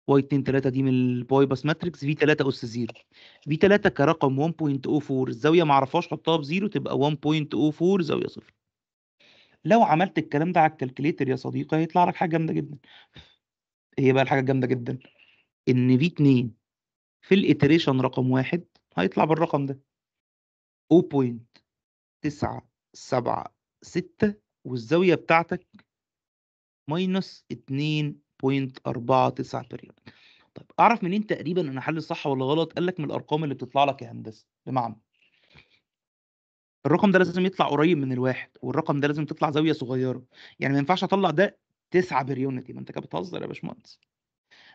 واي 2 3 دي من الواي باس ماتريكس في 3 اس 0 في 3 كرقم 1.04 الزاويه ما اعرفهاش حطها ب 0 تبقى 1.04 زاويه صفر لو عملت الكلام ده على الكالكليتر يا صديقي هيطلع لك حاجه جامده جدا هي بقى الحاجه الجامده جدا ان في 2 في الايتريشن رقم واحد هيطلع بالرقم ده 0.976 والزاوية بتاعتك ماينس 2.49 بريود طيب اعرف منين تقريبا انا حل صح ولا غلط قال لك من الارقام اللي بتطلع لك يا هندسه بمعنى الرقم ده لازم يطلع قريب من الواحد والرقم ده لازم تطلع زاويه صغيره يعني ما ينفعش اطلع ده 9 بريونتي ما انت كده بتهزر يا باشمهندس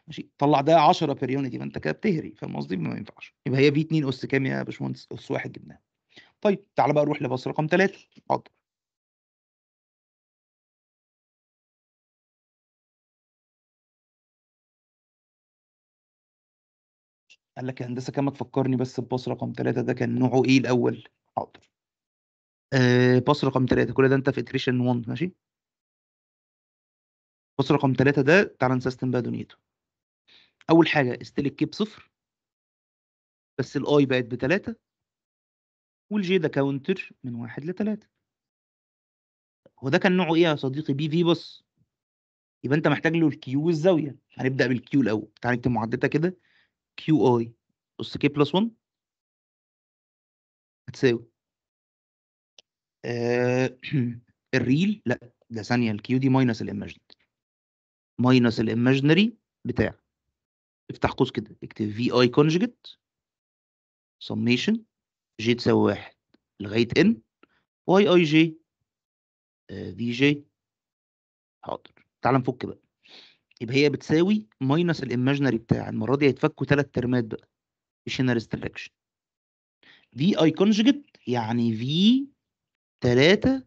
ماشي طلع ده 10 بريونتي ما انت كده بتهري فاهم قصدي ما ينفعش يبقى هي في 2 اس كام يا باشمهندس اس واحد جبناها طيب تعال بقى نروح لباص رقم ثلاثة حاضر قال لك يا هندسه كما تفكرني بس بباص رقم ثلاثة ده كان نوعه ايه الاول حاضر آه باص رقم ثلاثة كل ده انت في اتريشن 1 ماشي باص رقم ثلاثة ده تعال نسيستم بقى دنيته اول حاجه استلك كيب صفر بس الاي بقت بثلاثة والجي ده كاونتر من واحد لثلاثة هو ده كان نوعه ايه يا صديقي بي في بص يبقى انت محتاج له الكيو والزاوية هنبدأ بالكيو الأول تعال نكتب معدتها كده كيو اي أس كي بلس 1 هتساوي آه [clears throat] الريل لا ده ثانية الكيو دي ماينس الإيماجنري ماينس الإيماجنري بتاع افتح قوس كده اكتب في اي كونجكت سميشن جي تساوي واحد لغاية ان واي اي جي في آه، جي حاضر تعال نفك بقى يبقى هي بتساوي ماينس الايماجنري بتاع المرة دي هيتفكوا ثلاث ترمات بقى مش ريستريكشن في اي كونجكت يعني في 3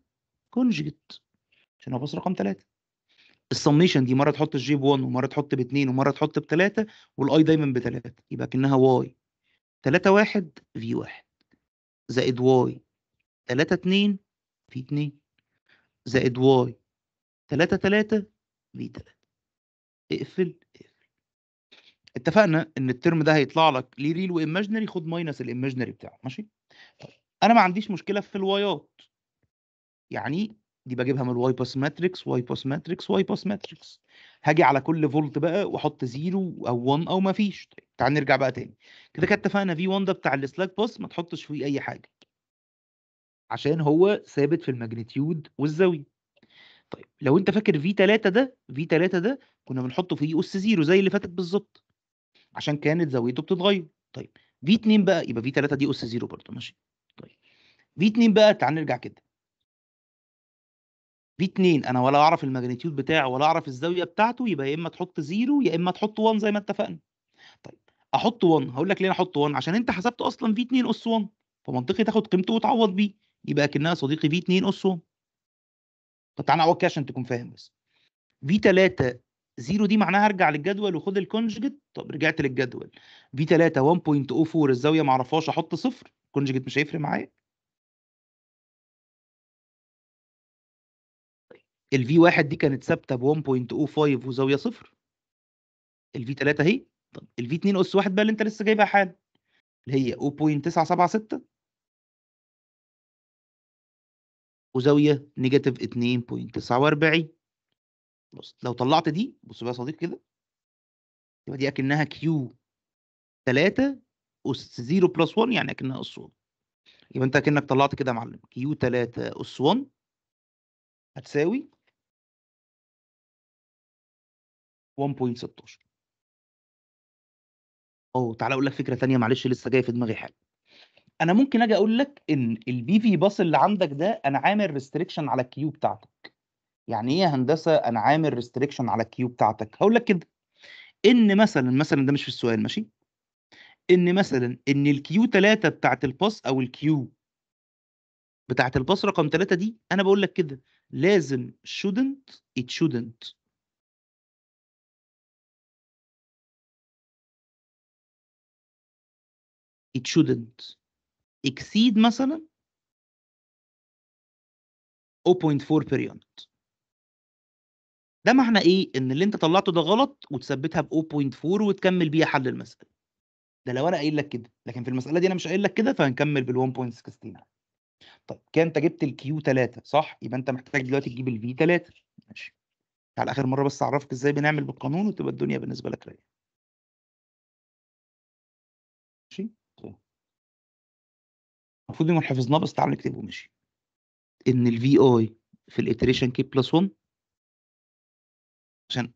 كونجكت عشان هو بس رقم 3 السميشن دي مره تحط الجي ب 1 ومره تحط ب 2 ومره تحط ب 3 والاي دايما ب 3 يبقى كانها واي 3 1 في 1 زائد واي 3 2 في 2 زائد واي 3 3 في 3 اقفل اقفل اتفقنا ان الترم ده هيطلع لك ليه ريل وايماجنري خد ماينس الايماجنري بتاعه ماشي انا ما عنديش مشكله في الوايات يعني دي بجيبها من الواي باس ماتريكس واي باس ماتريكس واي باس ماتريكس هاجي على كل فولت بقى واحط زيرو او 1 او ما فيش طيب تعال نرجع بقى تاني كده كده اتفقنا في 1 ده بتاع السلاك باس ما تحطش فيه اي حاجه عشان هو ثابت في الماجنتيود والزاويه طيب لو انت فاكر في 3 ده في 3 ده كنا بنحطه في اس 0 زي اللي فاتت بالظبط عشان كانت زاويته بتتغير طيب في 2 بقى يبقى في 3 دي اس 0 برضه ماشي طيب في 2 بقى تعال نرجع كده في 2 انا ولا اعرف الماجنتيود بتاعه ولا اعرف الزاويه بتاعته يبقى يا اما تحط 0 يا اما تحط 1 زي ما اتفقنا احط 1 هقول لك ليه انا احط 1 عشان انت حسبت اصلا في 2 اس 1 فمنطقي تاخد قيمته وتعوض بيه يبقى اكنها صديقي في 2 اس 1 طب تعالى اعوض كده عشان تكون فاهم بس في 3 0 دي معناها ارجع للجدول وخد الكونجكت طب رجعت للجدول في 3 1.04 الزاويه ما اعرفهاش احط صفر الكونجكت مش هيفرق معايا الفي 1 دي كانت ثابته ب 1.05 وزاويه صفر الفي 3 اهي ال الفي 2 اس 1 بقى اللي انت لسه جايبها حالا اللي هي 0.976 وزاويه نيجاتيف 2.49 بص لو طلعت دي بص بقى يا صديقي كده يبقى دي اكنها كيو 3 اس 0 بلس 1 يعني اكنها اس 1 يبقى انت اكنك طلعت كده يا معلم كيو 3 اس 1 هتساوي 1.16 اه تعالى اقول لك فكره ثانيه معلش لسه جايه في دماغي حاجه انا ممكن اجي اقول لك ان البي في باص اللي عندك ده انا عامل ريستريكشن على الكيو بتاعتك يعني ايه يا هندسه انا عامل ريستريكشن على الكيو بتاعتك هقول لك كده ان مثلا مثلا ده مش في السؤال ماشي ان مثلا ان الكيو 3 بتاعت الباص او الكيو بتاعت الباص رقم 3 دي انا بقول لك كده لازم shouldn't it shouldn't it shouldn't exceed مثلا 0.4 per unit ده معنى ايه ان اللي انت طلعته ده غلط وتثبتها ب 0.4 وتكمل بيها حل المساله ده لو انا قايل لك كده لكن في المساله دي انا مش قايل لك كده فهنكمل بال 1.16 طيب كان انت جبت الكيو 3 صح يبقى انت محتاج دلوقتي تجيب الفي 3 ماشي على اخر مره بس اعرفك ازاي بنعمل بالقانون وتبقى الدنيا بالنسبه لك رايقه المفروض يكون حفظناه بس تعال نكتبه ماشي ان الفي اي في الاتريشن كي بلس 1 عشان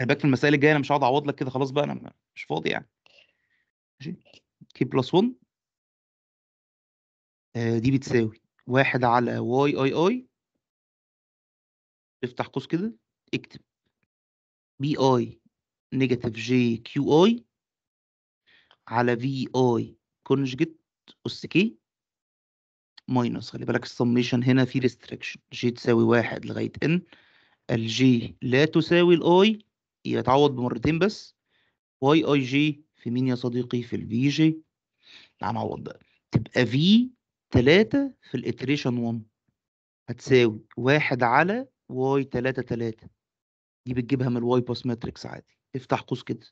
هيبقى في المسائل الجايه انا مش هقعد اعوض لك كده خلاص بقى انا مش فاضي يعني ماشي كي بلس 1 آه دي بتساوي واحد على واي اي اي افتح قوس كده اكتب بي اي نيجاتيف جي كيو اي على في اي كونجكت أس كي ماينس خلي بالك السميشن هنا في ريستريكشن جي تساوي واحد لغاية ان الجي لا تساوي الاي يتعوض بمرتين بس واي اي جي في مين يا صديقي في الفي جي هنعوض بقى تبقى في 3 في الاتريشن 1 هتساوي واحد على واي 3 3 دي بتجيبها من الواي باس ماتريكس عادي افتح قوس كده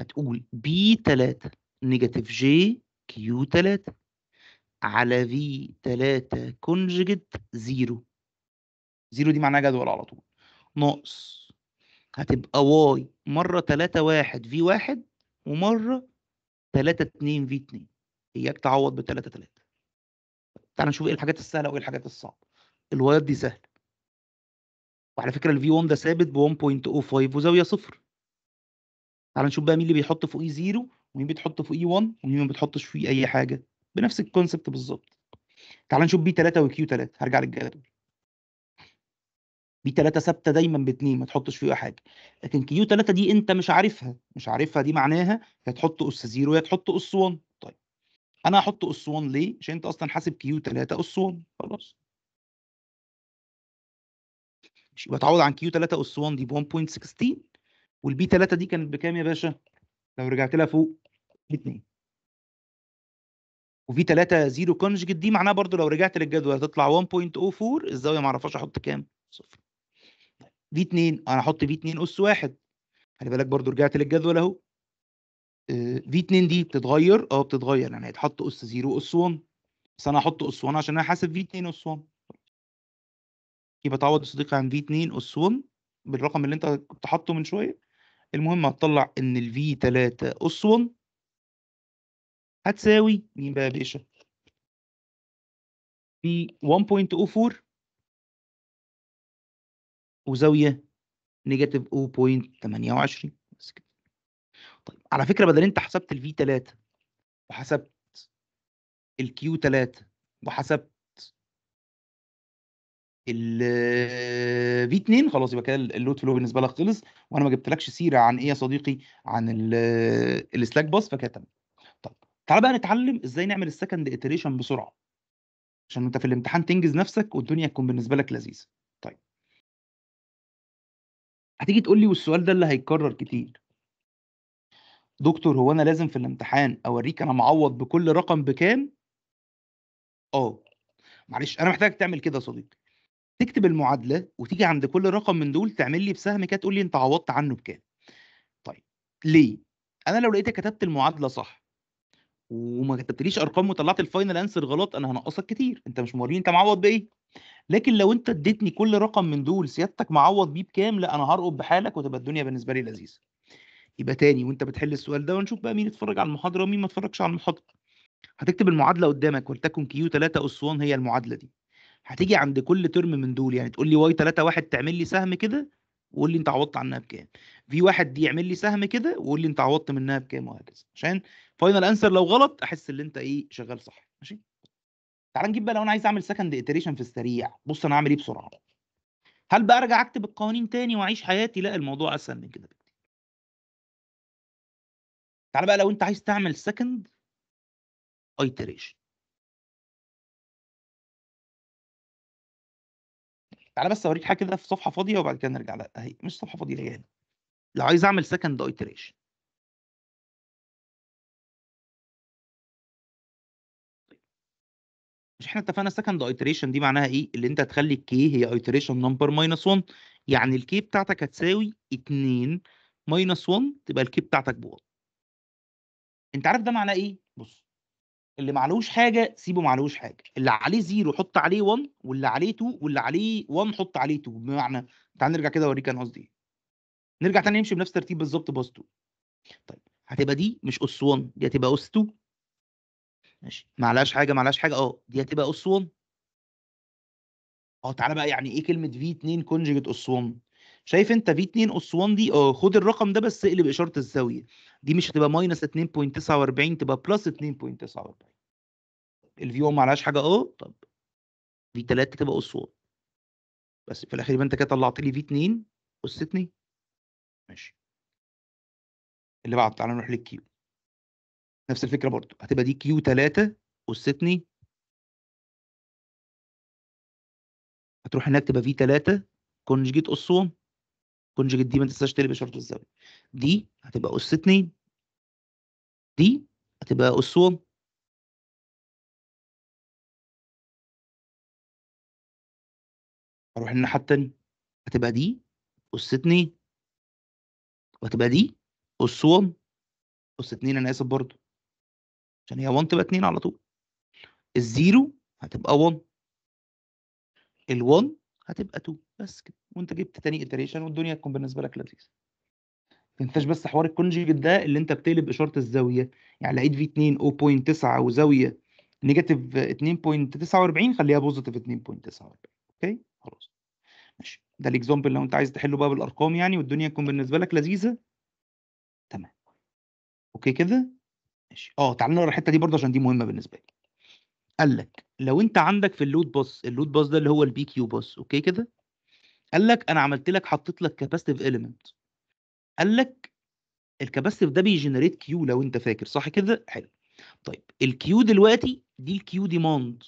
هتقول بي 3 نيجاتيف جي كيو 3 على في 3 كونججت 0 0 دي معناها جدول على طول ناقص هتبقى واي مرة 3 1 في 1 ومرة 3 2 في 2 إياك تعوض ب 3 3 تعالى نشوف إيه الحاجات السهلة وإيه الحاجات الصعبة الوايات دي سهلة وعلى فكرة الفي 1 ده ثابت ب 1.05 وزاوية صفر تعال نشوف بقى مين اللي بيحط فوقيه زيرو e ومين بتحط فوقيه 1 e ومين ما بتحطش فوقيه e اي حاجه بنفس الكونسبت بالظبط تعال نشوف بي 3 وكيو 3 هرجع للجدول بي 3 ثابته دايما باتنين ما تحطش فيها حاجه لكن كيو 3 دي انت مش عارفها مش عارفها دي معناها يا تحط اس 0 يا تحط اس 1 طيب انا هحط اس 1 ليه عشان انت اصلا حاسب كيو 3 اس 1 خلاص يبقى تعوض عن كيو 3 اس 1 دي ب 1.16 والبي 3 دي كانت بكام يا باشا لو رجعت لها فوق ب2 وفي 3 0 كونجكت دي معناها برضو لو رجعت للجدول هتطلع 1.04 الزاويه ما اعرفهاش احط كام صفر في 2 انا هحط في 2 اس 1 خلي بالك برضو رجعت للجدول اهو آه، في 2 دي بتتغير اه بتتغير يعني هيتحط اس 0 اس 1 بس انا هحط اس 1 عشان انا حاسب في 2 اس 1 يبقى تعوض يا صديقي عن في 2 اس 1 بالرقم اللي انت كنت حاطه من شويه المهم هتطلع ان ال v 3 أس 1 هتساوي مين بقى يا باشا؟ في 1.04 وزاوية نيجاتيف 0.28 بس كده طيب على فكرة بدل انت حسبت ال V3 وحسبت ال Q3 وحسبت ال في آه، 2 خلاص يبقى كده اللود فلو بالنسبه لك خلص وانا ما جبتلكش سيره عن ايه يا صديقي عن السلاك آه، باس فكده تمام طب تعالى بقى نتعلم ازاي نعمل السكند iteration بسرعه عشان انت في الامتحان تنجز نفسك والدنيا تكون بالنسبه لك لذيذه طيب هتيجي تقول لي والسؤال ده اللي هيتكرر كتير دكتور هو انا لازم في الامتحان اوريك انا معوض بكل رقم بكام اه معلش انا محتاجك تعمل كده يا صديقي تكتب المعادله وتيجي عند كل رقم من دول تعمل لي بسهم كده تقول لي انت عوضت عنه بكام طيب ليه انا لو لقيتك كتبت المعادله صح وما كتبتليش ارقام وطلعت الفاينل انسر غلط انا هنقصك كتير انت مش موريني انت معوض بايه لكن لو انت اديتني كل رقم من دول سيادتك معوض بيه بكام لا انا هرقب بحالك وتبقى الدنيا بالنسبه لي لذيذه يبقى تاني وانت بتحل السؤال ده ونشوف بقى مين اتفرج على المحاضره ومين ما اتفرجش على المحاضره هتكتب المعادله قدامك ولتكن كيو 3 1 هي المعادله دي هتيجي عند كل ترم من دول يعني تقول لي واي 3 واحد تعمل لي سهم كده وقول لي انت عوضت عنها بكام في واحد دي يعمل لي سهم كده وقول لي انت عوضت منها بكام وهكذا عشان فاينل انسر لو غلط احس ان انت ايه شغال صح ماشي تعال نجيب بقى لو انا عايز اعمل سكند اتريشن في السريع بص انا هعمل ايه بسرعه هل بقى ارجع اكتب القوانين تاني واعيش حياتي لا الموضوع اسهل من كده بكتير تعال بقى لو انت عايز تعمل سكند ايتريشن تعالى بس اوريك حاجه كده في صفحه فاضيه وبعد كده نرجع لها اهي مش صفحه فاضيه هي هنا لو عايز اعمل سكند ايتريشن طيب. مش احنا اتفقنا سكند ايتريشن دي معناها ايه اللي انت هتخلي الكي هي ايتريشن نمبر ماينس 1 يعني الكي بتاعتك هتساوي 2 ماينس 1 تبقى الكي بتاعتك ب 1 انت عارف ده معناه ايه بص اللي معلوش حاجه سيبه معلوش حاجه اللي عليه زيرو حط عليه 1 واللي عليه 2 واللي عليه 1 حط عليه 2 بمعنى تعال نرجع كده اوريك انا قصدي ايه نرجع تاني نمشي بنفس الترتيب بالظبط باس 2 طيب هتبقى دي مش اس 1 دي هتبقى اس 2 ماشي معلهاش حاجه معلهاش حاجه اه دي هتبقى اس 1 اه تعالى بقى يعني ايه كلمه في 2 كونجكت اس 1 شايف انت في 2 اس 1 دي اه خد الرقم ده بس اقلب اشاره الزاويه دي مش هتبقى ماينس 2.49 تبقى بلس 2.49 الفي 1 ما عليهاش حاجه اه طب في 3 تبقى اس 1 بس في الاخر يبقى انت كده طلعت لي في 2 اس 2 ماشي اللي بعد تعالى نروح للكيو نفس الفكره برضو هتبقى دي كيو 3 اس 2 هتروح هناك تبقى في 3 كونجيت اس 1 كونجكت دي ما تنساش تقلب شرط الزاويه دي هتبقى اس 2 دي هتبقى اس 1 اروح الناحيه الثانيه هتبقى دي اس 2 وهتبقى دي اس 1 اس 2 انا اسف برضه عشان هي 1 تبقى 2 على طول الزيرو هتبقى 1 ال1 هتبقى 2 بس كده وانت جبت تاني اتريشن والدنيا تكون بالنسبه لك لذيذه ما ينفعش بس حوار الكونجيجيت ده اللي انت بتقلب اشاره الزاويه يعني لقيت في 2 0.9 وزاويه نيجاتيف 2.49 خليها بوزيتيف 2.49 اوكي خلاص ماشي ده الاكزامبل لو انت عايز تحله بقى بالارقام يعني والدنيا تكون بالنسبه لك لذيذه تمام اوكي كده ماشي اه تعالى نقرا الحته دي برضه عشان دي مهمه بالنسبه لي قال لك لو انت عندك في اللود باص اللود باص ده اللي هو البي كيو باص اوكي كده قال لك انا عملت لك حطيت لك كاباسيتيف اليمنت قال لك الكاباسيتيف ده بيجنريت كيو لو انت فاكر صح كده حلو طيب الكيو دلوقتي دي الكيو ديماند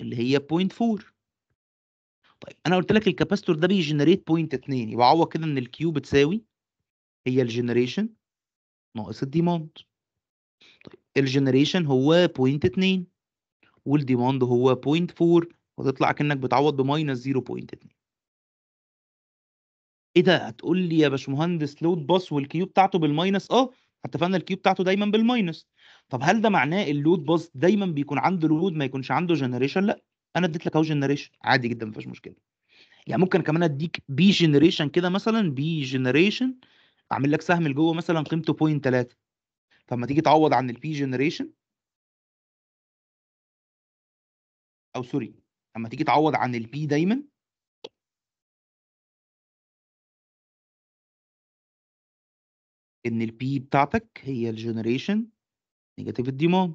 اللي هي 0.4 طيب انا قلت لك الكاباستور ده بيجنريت بوينت 2 يبقى عوض كده ان الكيو بتساوي هي الجنريشن ناقص الديماند طيب الجنريشن هو بوينت 2 والديماند هو 0.4 وتطلع كأنك بتعوض بماينس 0.2 ايه ده هتقول لي يا باشمهندس لود باس والكيو بتاعته بالماينس اه اتفقنا الكيو بتاعته دايما بالماينس طب هل ده معناه اللود باس دايما بيكون عنده لود ما يكونش عنده جنريشن لا انا اديت لك اهو جنريشن عادي جدا ما فيش مشكله يعني ممكن كمان اديك بي جنريشن كده مثلا بي جنريشن اعمل لك سهم لجوه مثلا قيمته 0.3 طب ما تيجي تعوض عن البي جنريشن او سوري لما تيجي تعوض عن البي دايما ان البي بتاعتك هي الجنريشن نيجاتيف الديماند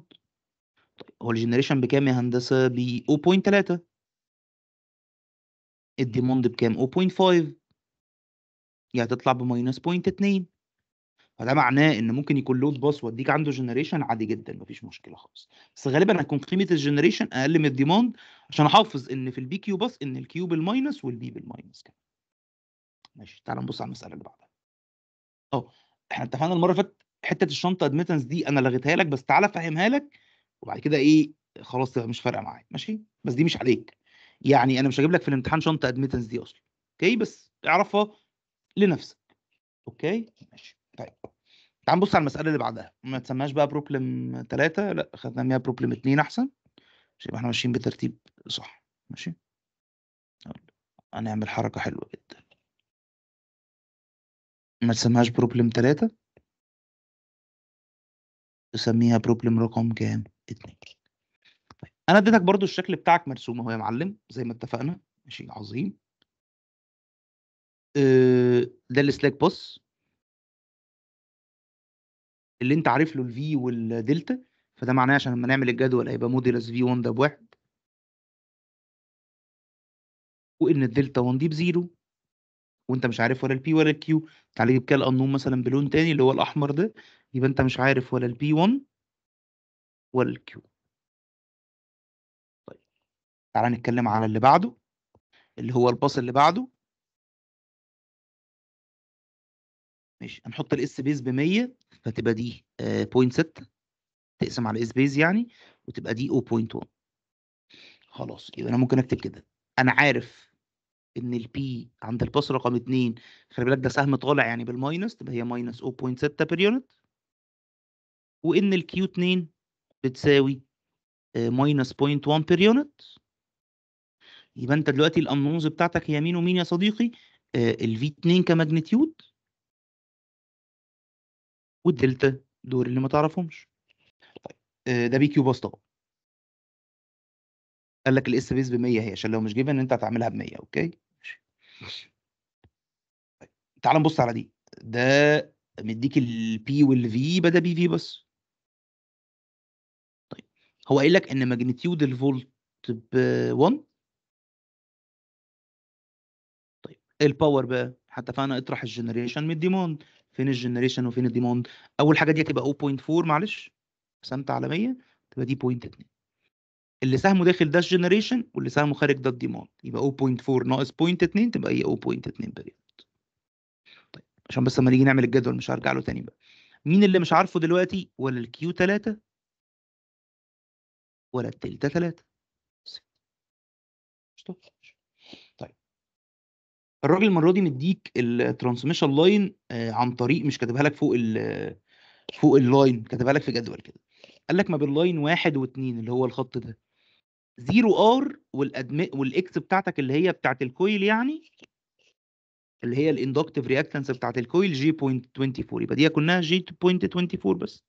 طيب هو الجنريشن بكام يا هندسه ب 0.3 الديماند بكام 0.5 يعني هتطلع بماينس 0.2 فده معناه ان ممكن يكون لود باس واديك عنده جنريشن عادي جدا مفيش مشكله خالص بس غالبا هتكون قيمه الجنريشن اقل من الديماند عشان احافظ ان في البي كيو باس ان الكيو بالماينس والبي بالماينس كمان ماشي تعال نبص على المساله اللي بعدها اه احنا اتفقنا المره اللي فاتت حته الشنطه ادمتنس دي انا لغيتها لك بس تعالى افهمها لك وبعد كده ايه خلاص تبقى مش فارقه معايا ماشي بس دي مش عليك يعني انا مش هجيب لك في الامتحان شنطه ادمتنس دي اصلا اوكي بس اعرفها لنفسك اوكي ماشي طيب تعال نبص على المساله اللي بعدها ما تسماهاش بقى بروبلم 3 لا خدنا نسميها بروبلم 2 احسن مش يبقى احنا ماشيين بترتيب صح ماشي هنعمل حركه حلوه جدا ما تسمهاش بروبلم 3 تسميها بروبلم رقم كام 2 طيب، انا اديتك برضو الشكل بتاعك مرسوم اهو يا معلم زي ما اتفقنا ماشي عظيم آه، ده السلاك بوس اللي انت عارف له الفي والدلتا فده معناه عشان لما نعمل الجدول هيبقى موديلس في 1 ده بواحد وان الدلتا 1 دي بزيرو وانت مش عارف ولا البي ولا الكيو تعالى جيب كده الانون مثلا بلون تاني اللي هو الاحمر ده يبقى انت مش عارف ولا البي 1 ولا الكيو طيب تعالى نتكلم على اللي بعده اللي هو الباص اللي بعده ماشي هنحط الاس بيز ب 100 فتبقى دي 0.6 آه، تقسم على سبيس يعني وتبقى دي 0.1 خلاص يبقى انا ممكن اكتب كده انا عارف ان البي عند الباس رقم 2 خلي بالك ده سهم طالع يعني بالماينس تبقى هي ماينس 0.6 بير يونت وان الكيو 2 بتساوي ماينس 0.1 بير يونت يبقى انت دلوقتي الامنونز بتاعتك هي مين ومين يا صديقي آه، الفي 2 كماجنتيود والدلتا دول اللي ما تعرفهمش طيب آه، ده بي كيو باص طبعا قال لك الاس بيز ب 100 هي عشان لو مش جيفن انت هتعملها ب 100 اوكي طيب، تعال نبص على دي ده مديك البي والفي يبقى ده بي في بس طيب هو قايل لك ان ماجنتيود الفولت ب 1 طيب الباور بقى حتى فانا اطرح الجنريشن من الديموند فين الجنريشن وفين الديماند اول حاجه دي هتبقى 0.4 معلش سمت عالميه تبقى دي 0.2 اللي سهمه داخل ده الجنريشن واللي سهمه خارج ده الديماند يبقى 0.4 ناقص 0.2 تبقى هي 0.2 طيب عشان بس لما نيجي نعمل الجدول مش هرجع له تاني بقى مين اللي مش عارفه دلوقتي ولا الكيو 3 ولا التلتة 3 مش الراجل المره دي مديك الترانسميشن آه، لاين عن طريق مش كاتبها لك فوق الـ فوق اللاين كاتبها لك في جدول كده قال لك ما بين لاين واحد واثنين اللي هو الخط ده زيرو ار والاكس بتاعتك اللي هي بتاعت الكويل يعني اللي هي الاندكتيف رياكتنس بتاعت الكويل جي بوينت 24 يبقى دي كلها جي بوينت 24 بس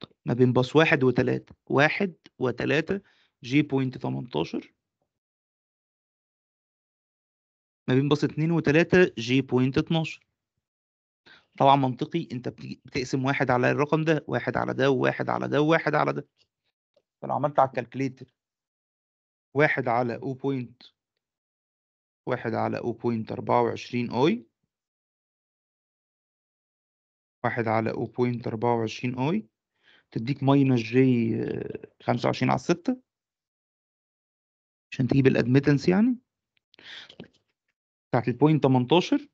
طيب ما بين باص واحد وثلاثة واحد وثلاثة جي بوينت 18 ما بين باص 2 و3 جي بوينت 12 طبعا منطقي انت بتقسم واحد على الرقم ده واحد على ده وواحد على ده وواحد على ده فلو عملت على الكالكليتر واحد على او بوينت واحد على او بوينت 24 اي واحد على او بوينت 24 اي تديك ماينس جي 25 على 6 عشان تجيب الادمتنس يعني بتاعت البوينت 18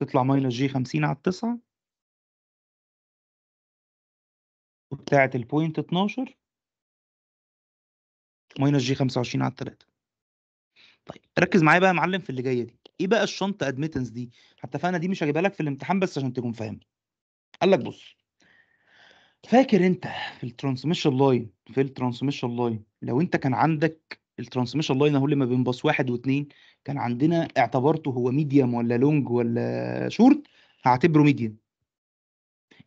تطلع ماينس جي 50 على 9 وبتاعت البوينت 12 ماينس جي 25 على 3 طيب ركز معايا بقى يا معلم في اللي جايه دي ايه بقى الشنطه ادمتنس دي حتى فانا دي مش هجيبها لك في الامتحان بس عشان تكون فاهم قال لك بص فاكر انت في الترانسميشن لاين في الترانسميشن لاين لو انت كان عندك الترانسميشن لاين اهو اللي ما بين باص واحد واثنين كان عندنا اعتبرته هو ميديم ولا لونج ولا شورت هعتبره ميديم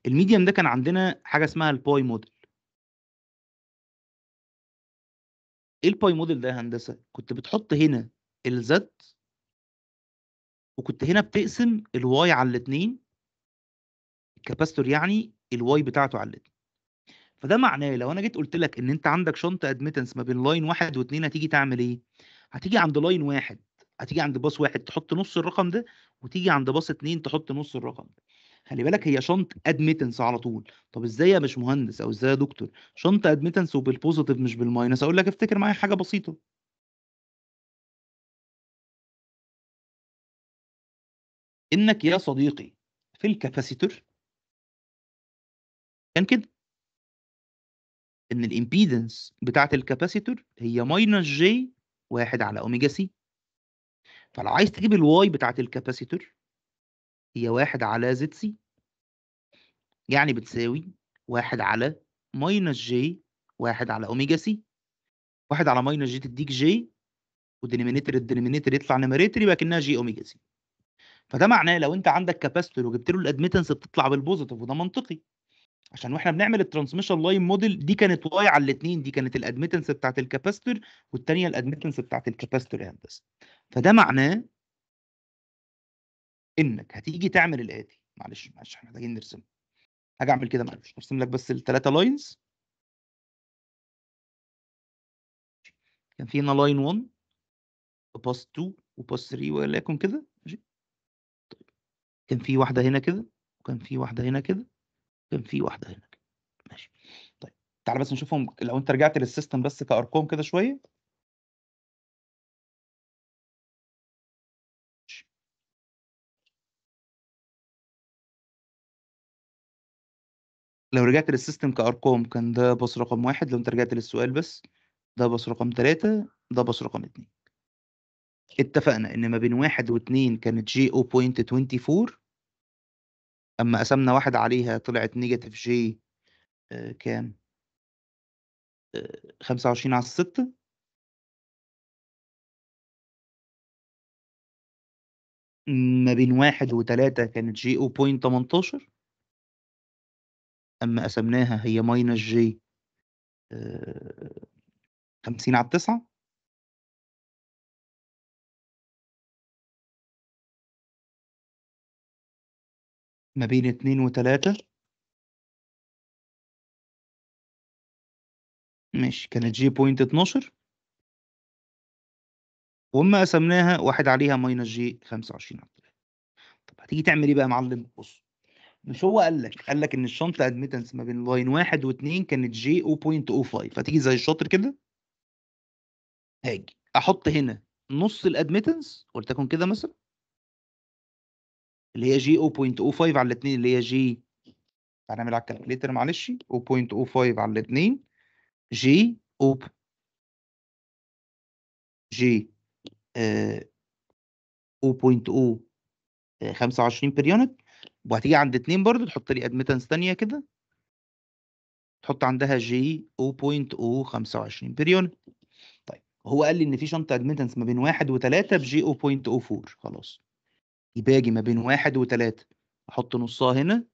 الميديم ده كان عندنا حاجه اسمها الباي موديل ايه الباي موديل ده يا هندسه كنت بتحط هنا الزد وكنت هنا بتقسم الواي على الاثنين الكاباستور يعني الواي بتاعته على الاثنين فده معناه لو انا جيت قلت لك ان انت عندك شنطه ادمتنس ما بين لاين واحد واثنين هتيجي تعمل ايه؟ هتيجي عند لاين واحد هتيجي عند باص واحد تحط نص الرقم ده وتيجي عند باص اثنين تحط نص الرقم ده خلي بالك هي شنطه ادميتنس على طول طب ازاي يا مش مهندس او ازاي يا دكتور شنطه ادميتنس وبالبوزيتيف مش بالماينس اقول لك افتكر معايا حاجه بسيطه انك يا صديقي في الكاباسيتور كان كده ان الامبيدنس بتاعه الكاباسيتور هي ماينس جي واحد على اوميجا سي فلو عايز تجيب الواي بتاعه الكاباسيتور هي واحد على زد سي يعني بتساوي واحد على ماينس جي واحد على اوميجا سي واحد على ماينس جي تديك جي ودينيمينيتور الدينيمينيتور يطلع نمريتور يبقى كانها جي اوميجا سي فده معناه لو انت عندك كاباستور وجبت له الادمتنس بتطلع بالبوزيتيف وده منطقي عشان واحنا بنعمل الترانسميشن لاين موديل دي كانت واي على الاثنين دي كانت الادمتنس بتاعت الكاباستور والثانيه الادمتنس بتاعت الكاباستور هندسه فده معناه انك هتيجي تعمل الاتي معلش معلش احنا محتاجين نرسم هاجي اعمل كده معلش ارسم لك بس الثلاثه لاينز كان في هنا لاين 1 وباس 2 وباس 3 وليكن كده ماشي طيب. كان في واحده هنا كده وكان في واحده هنا كده كان في واحده هنا ماشي طيب تعال بس نشوفهم لو انت رجعت للسيستم بس كارقام كده شويه لو رجعت للسيستم كارقام كان ده باص رقم واحد لو انت رجعت للسؤال بس ده باص رقم ثلاثة ده باص رقم اتنين اتفقنا ان ما بين واحد واتنين كانت جي او بوينت 24 أما قسمنا واحد عليها طلعت نيجاتيف آه، جي كام؟ آه، خمسة وعشرين على الستة ما بين واحد وتلاتة كانت جي او بوينت تمنتاشر أما قسمناها هي ماينس آه، جي خمسين على التسعة ما بين اتنين وتلاتة ماشي كانت جي بوينت 12 وأما قسمناها واحد عليها ماينس جي 25 وعشرين طب هتيجي تعمل ايه بقى يا معلم بص مش هو قال لك قال لك ان الشنطة ادميتنس ما بين لاين واحد واثنين كانت جي 0.05 فتيجي زي الشاطر كده هاجي احط هنا نص الادميتنس قلت لكم كده مثلا اللي هي جي 0.05 على 2 اللي هي جي هنعمل على الكالكوليتر معلش 0.05 على 2 جي أوب جي بوينت او 25 بير يونت وهتيجي عند اتنين برضه تحط لي ادمتنس تانية كده تحط عندها جي 25 بير يونت طيب هو قال لي ان في شنطه ادمتنس ما بين واحد 3 بجي 4 خلاص يباجي ما بين واحد وتلاتة احط نصها هنا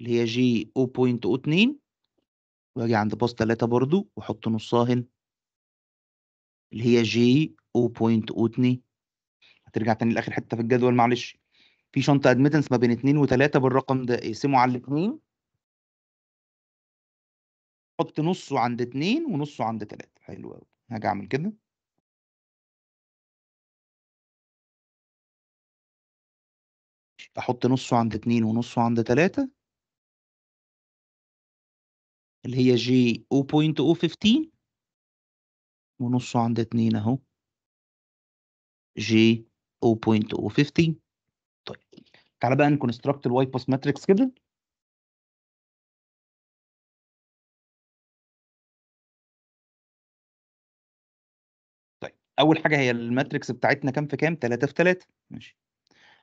اللي هي جي او او اتنين واجي عند باص تلاتة برضو واحط نصها هنا اللي هي جي او او اتنين هترجع تاني لاخر حته في الجدول معلش في شنطه ادميتنس ما بين اتنين وتلاتة بالرقم ده اقسمه على الاتنين حط نصه عند اتنين ونصه عند تلاتة حلو قوي هاجي اعمل كده احط نصه عند اتنين ونصه عند تلاتة اللي هي جي 0.015 ونصه عند اتنين اهو جي 0.015 طيب تعالى بقى نكونستراكت الواي باس ماتريكس كده طيب اول حاجه هي الماتريكس بتاعتنا كام في كام 3 في 3 ماشي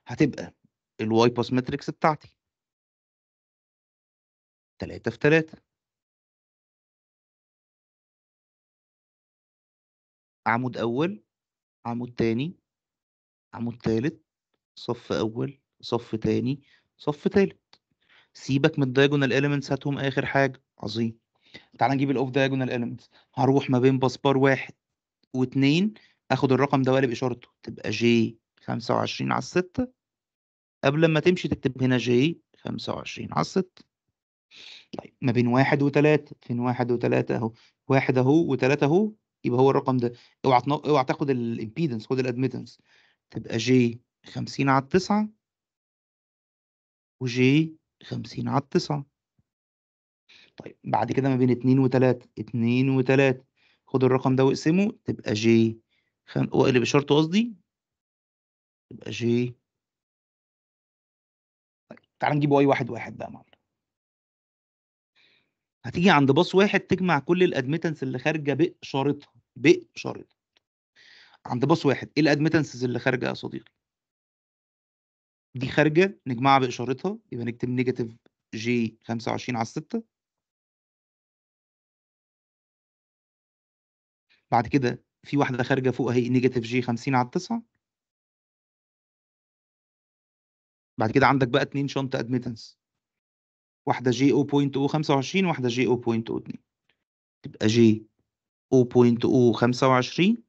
هتبقى الواي باس ماتريكس بتاعتي 3 في 3 عمود أول عمود تاني عمود تالت صف أول صف تاني صف تالت سيبك من الدايجونال اليمنتس هاتهم آخر حاجة عظيم تعال نجيب الأوف دايجونال اليمنتس هروح ما بين باسبار واحد واتنين آخد الرقم ده وأقلب إشارته تبقى جي 25 على الستة قبل ما تمشي تكتب هنا جي 25 على الست طيب ما بين واحد وتلاتة فين واحد وتلاتة اهو واحد اهو وتلاتة اهو يبقى هو الرقم ده اوعى تنو... اوعى تاخد الامبيدنس خد الادميتنس تبقى جي 50 على التسعة وجي 50 على التسعة طيب بعد كده ما بين اتنين وتلاتة اتنين وتلاتة خد الرقم ده واقسمه تبقى جي خم... واقلب شرط قصدي تبقى جي تعال نجيبه اي واحد واحد بقى معلش هتيجي عند باص واحد تجمع كل الادميتنس اللي خارجه باشارتها باشارتها عند باص واحد ايه الادميتنسز اللي خارجه يا صديقي دي خارجه نجمعها باشارتها يبقى نكتب نيجاتيف جي 25 على 6 بعد كده في واحده خارجه فوق اهي نيجاتيف جي 50 على 9 بعد كده عندك بقى اتنين شنطه ادميتنس واحده جي او بوينت او وعشرين واحده جي او بوينت او اتنين تبقى جي او بوينت او وعشرين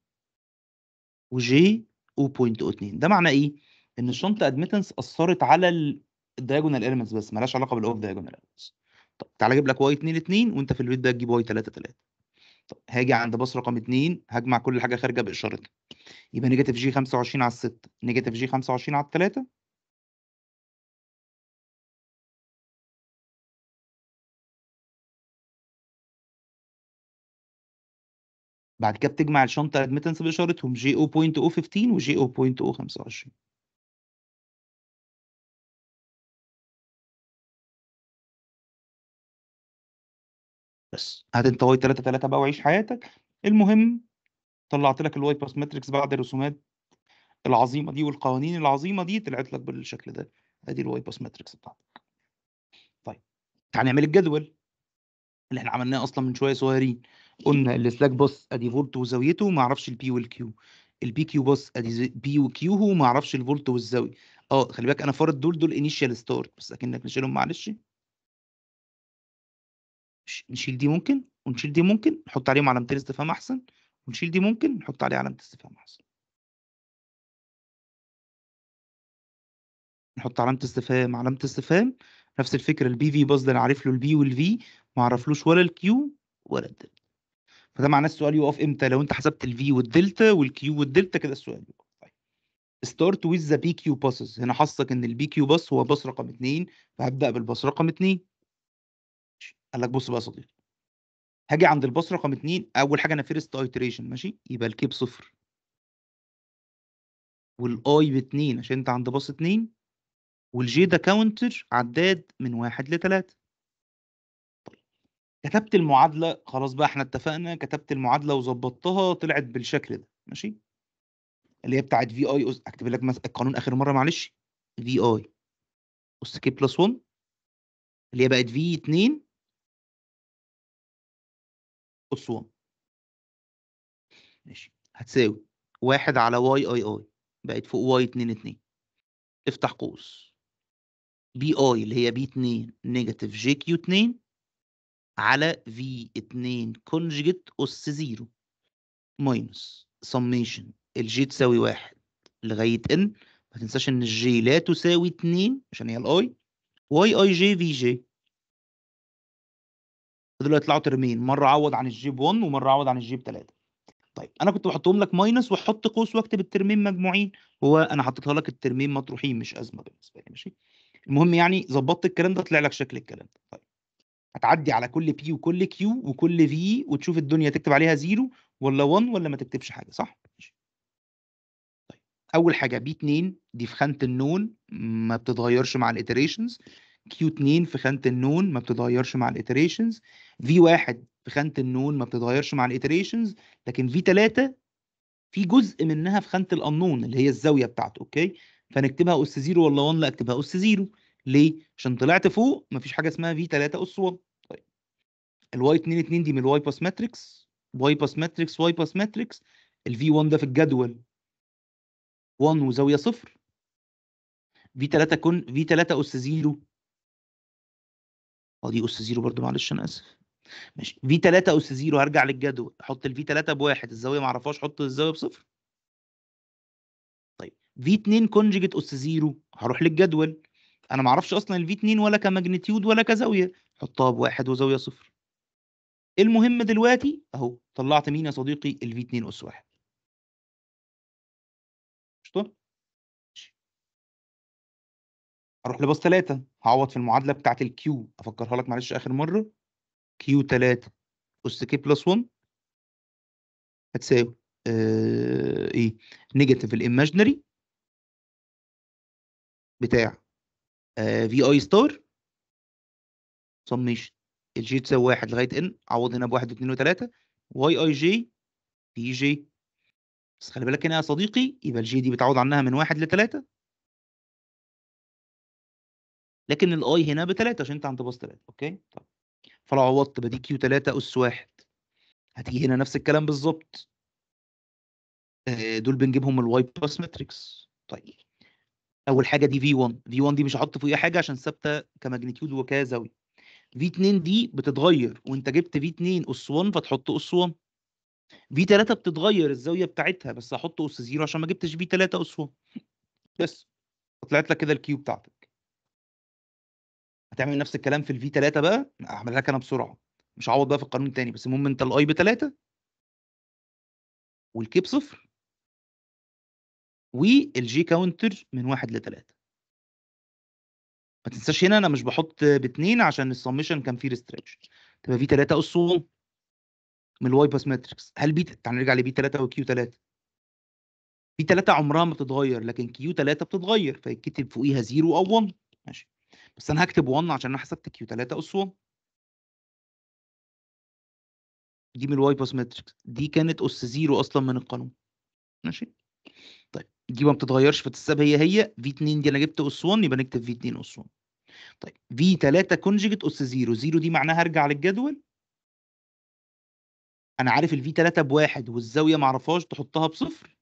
وجي او بوينت او اتنين ده معنى ايه ان الشنطه ادميتنس اثرت على الدايجونال ايرمنتس بس مالهاش علاقه بالاوف دايجونال ايرمنتس طب تعالى اجيب لك واي 2 2 وانت في البيت ده تجيب واي 3 3 طب هاجي عند باص رقم 2 هجمع كل حاجه خارجه باشارتها يبقى نيجاتيف جي 25 على 6 نيجاتيف جي 25 على 3 بعد كده بتجمع الشنطه ادمتنس باشارتهم جي او بوينت او 15 وجي او بوينت او 25 بس هات انت واي 3 3 بقى وعيش حياتك المهم طلعت لك الواي باس ماتريكس بعد الرسومات العظيمه دي والقوانين العظيمه دي طلعت لك بالشكل ده ادي الواي باس ماتريكس بتاعتك طيب تعال نعمل الجدول اللي احنا عملناه اصلا من شويه صغيرين قلنا السلاك بوس ادي فولت وزاويته ما اعرفش البي والكيو البي كيو بوس ادي بي وكيو هو ما اعرفش الفولت والزاويه اه خلي بالك انا فارض دول دول انيشال ستارت بس اكنك نشيلهم معلش نشيل دي ممكن ونشيل دي ممكن نحط عليهم علامتين استفهام احسن ونشيل دي ممكن نحط عليه علامه استفهام احسن نحط علامه استفهام علامه استفهام نفس الفكره البي في باص ده انا عارف له البي والفي ما اعرفلوش ولا الكيو ولا الدل فده معناه السؤال يقف امتى لو انت حسبت الفي والدلتا والكيو والدلتا كده السؤال يقف ستارت ويز ذا بي كيو باسز هنا حصك ان البي كيو باس هو باص رقم 2 فهبدا بالباص رقم 2 قال لك بص بقى يا صديقي هاجي عند الباص رقم 2 اول حاجه انا فيرست ايتريشن ماشي يبقى الكي بصفر والاي ب 2 عشان انت عند باص 2 والجي ده كاونتر عداد من 1 ل 3 كتبت المعادله خلاص بقى احنا اتفقنا كتبت المعادله وظبطتها طلعت بالشكل ده ماشي اللي هي بتاعت في اي اكتب لك مثلا القانون اخر مره معلش في اي اس كي بلس 1 اللي هي بقت في 2 اس 1 ماشي هتساوي 1 على واي اي اي بقت فوق واي 2 2 افتح قوس بي اي اللي هي بي 2 نيجاتيف جي كيو 2 على في 2 كونجيت أس زيرو ماينس سميشن الجي تساوي واحد لغاية إن ما تنساش إن الجي لا تساوي 2 عشان هي الأي واي أي جي في جي دول يطلعوا ترمين مرة أعوض عن الجي ب 1 ومرة أعوض عن الجي ب 3 طيب انا كنت بحطهم لك ماينس واحط قوس واكتب الترمين مجموعين هو انا حطيتها لك الترمين مطروحين مش ازمه بالنسبه لي ماشي المهم يعني ظبطت الكلام ده طلع لك شكل الكلام ده طيب هتعدي على كل بي وكل كيو وكل في وتشوف الدنيا تكتب عليها زيرو ولا 1 ولا ما تكتبش حاجه صح؟ طيب اول حاجه بي 2 دي في خانه النون ما بتتغيرش مع الاتريشنز كيو 2 في خانه النون ما بتتغيرش مع الاتريشنز في 1 في خانه النون ما بتتغيرش مع الاتريشنز لكن في 3 في جزء منها في خانه الانون اللي هي الزاويه بتاعته اوكي فنكتبها اس 0 ولا 1 لا اكتبها اس 0 ليه؟ عشان طلعت فوق مفيش حاجه اسمها في 3 اس 1 طيب الواي 2 2 دي من الواي باس ماتريكس واي باس ماتريكس واي باس ماتريكس الفي 1 ده في الجدول 1 وزاويه صفر في 3 كون في 3 اس 0 اه دي اس 0 برضو معلش انا اسف ماشي في 3 اس 0 هرجع للجدول احط الفي 3 بواحد الزاويه ما اعرفهاش احط الزاويه بصفر طيب في 2 كونجيجيت اس 0 هروح للجدول انا ما اعرفش اصلا الفي 2 ولا كماجنتيود ولا كزاويه حطها بواحد وزاويه صفر المهم دلوقتي اهو طلعت مين يا صديقي الفي 2 اس 1 اروح لباص 3 هعوض في المعادله بتاعت الكيو افكرها لك معلش اخر مره كيو 3 اس كي بلس 1 هتساوي آه ايه نيجاتيف الايماجنري بتاع آه، في اي ستار سميشن الجي تساوي واحد لغايه ان عوض هنا بواحد واثنين وثلاثه واي اي جي دي جي بس خلي بالك هنا يا صديقي يبقى الجي دي بتعوض عنها من واحد لثلاثه لكن الاي هنا بثلاثه عشان انت عند باص ثلاثه اوكي طيب فلو عوضت بدي كيو 3 اس واحد هتيجي هنا نفس الكلام بالظبط آه، دول بنجيبهم الواي باس ماتريكس طيب اول حاجه دي في 1 في 1 دي مش هحط فوقيها حاجه عشان ثابته كماجنتيود وكزاويه في 2 دي بتتغير وانت جبت في 2 اس 1 فتحط اس 1 في 3 بتتغير الزاويه بتاعتها بس هحط اس 0 عشان ما جبتش في 3 اس 1 بس طلعت لك كده الكيو بتاعتك هتعمل نفس الكلام في الفي 3 بقى اعملها لك انا بسرعه مش هعوض بقى في القانون تاني بس المهم انت الاي ب 3 والكي بصفر والجي كاونتر من واحد لثلاثة ما تنساش هنا انا مش بحط باتنين عشان السمشن كان فيه ريستريكشن تبقى فيه ثلاثة اس 1 من الواي باس ماتريكس هل بي تعال نرجع لبي 3 وكيو 3 بي 3 عمرها ما بتتغير لكن كيو 3 بتتغير فيتكتب فوقيها 0 او 1 ماشي بس انا هكتب 1 عشان انا حسبت كيو 3 اس 1 دي من الواي باس ماتريكس دي كانت اس 0 اصلا من القانون ماشي دي ما بتتغيرش فتتساب هي هي في 2 دي انا جبت اس 1 يبقى نكتب في 2 اس 1 طيب في 3 كونجيجيت اس 0 0 دي معناها ارجع للجدول انا عارف الفي 3 بواحد والزاويه ما اعرفهاش تحطها بصفر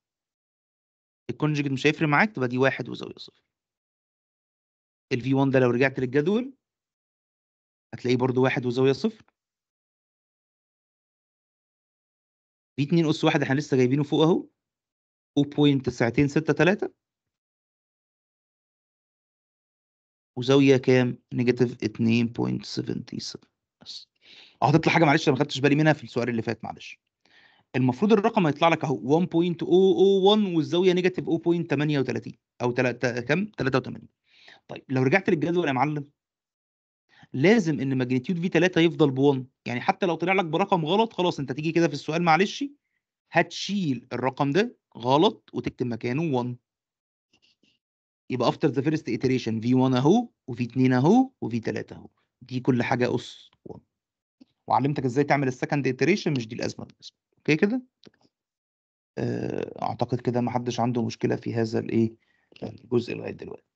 الكونجيجيت مش هيفرق معاك تبقى دي واحد وزاويه صفر الفي 1 ده لو رجعت للجدول هتلاقيه برضو واحد وزاويه صفر في 2 اس 1 احنا لسه جايبينه فوق اهو 0.963 وزاوية كام؟ نيجاتيف 2.77 هتطلع حاجة معلش أنا ما خدتش بالي منها في السؤال اللي فات معلش المفروض الرقم هيطلع لك اهو 1.001 والزاوية نيجاتيف 0.38 أو 3 كام؟ 83 طيب لو رجعت للجدول يا معلم لازم ان ماجنتيود في 3 يفضل ب 1 يعني حتى لو طلع لك برقم غلط خلاص انت تيجي كده في السؤال معلش هتشيل الرقم ده غلط وتكتب مكانه 1 يبقى افتر ذا فيرست iteration في 1 اهو وفي 2 اهو وفي 3 اهو دي كل حاجه اس 1 وعلمتك ازاي تعمل السكند iteration مش دي الازمه بالنسبه اوكي كده آه، اعتقد كده ما حدش عنده مشكله في هذا الايه الجزء لغايه دلوقتي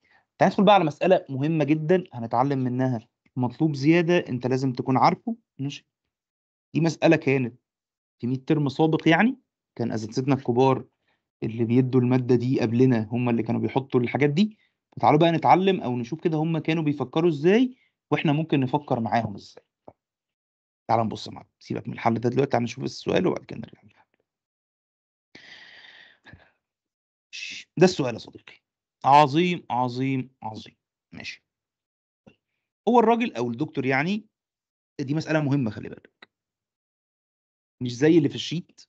هندخل بقى على مساله مهمه جدا هنتعلم منها مطلوب زياده انت لازم تكون عارفه ماشي دي مساله كانت في 100 ترم سابق يعني كان اساتذتنا الكبار اللي بيدوا المادة دي قبلنا هم اللي كانوا بيحطوا الحاجات دي فتعالوا بقى نتعلم أو نشوف كده هم كانوا بيفكروا إزاي وإحنا ممكن نفكر معاهم إزاي تعال نبص مع سيبك من الحل ده دلوقتي تعال نشوف السؤال وبعد كده نرجع للحل ده السؤال يا صديقي عظيم عظيم عظيم ماشي هو الراجل او الدكتور يعني دي مساله مهمه خلي بالك مش زي اللي في الشيت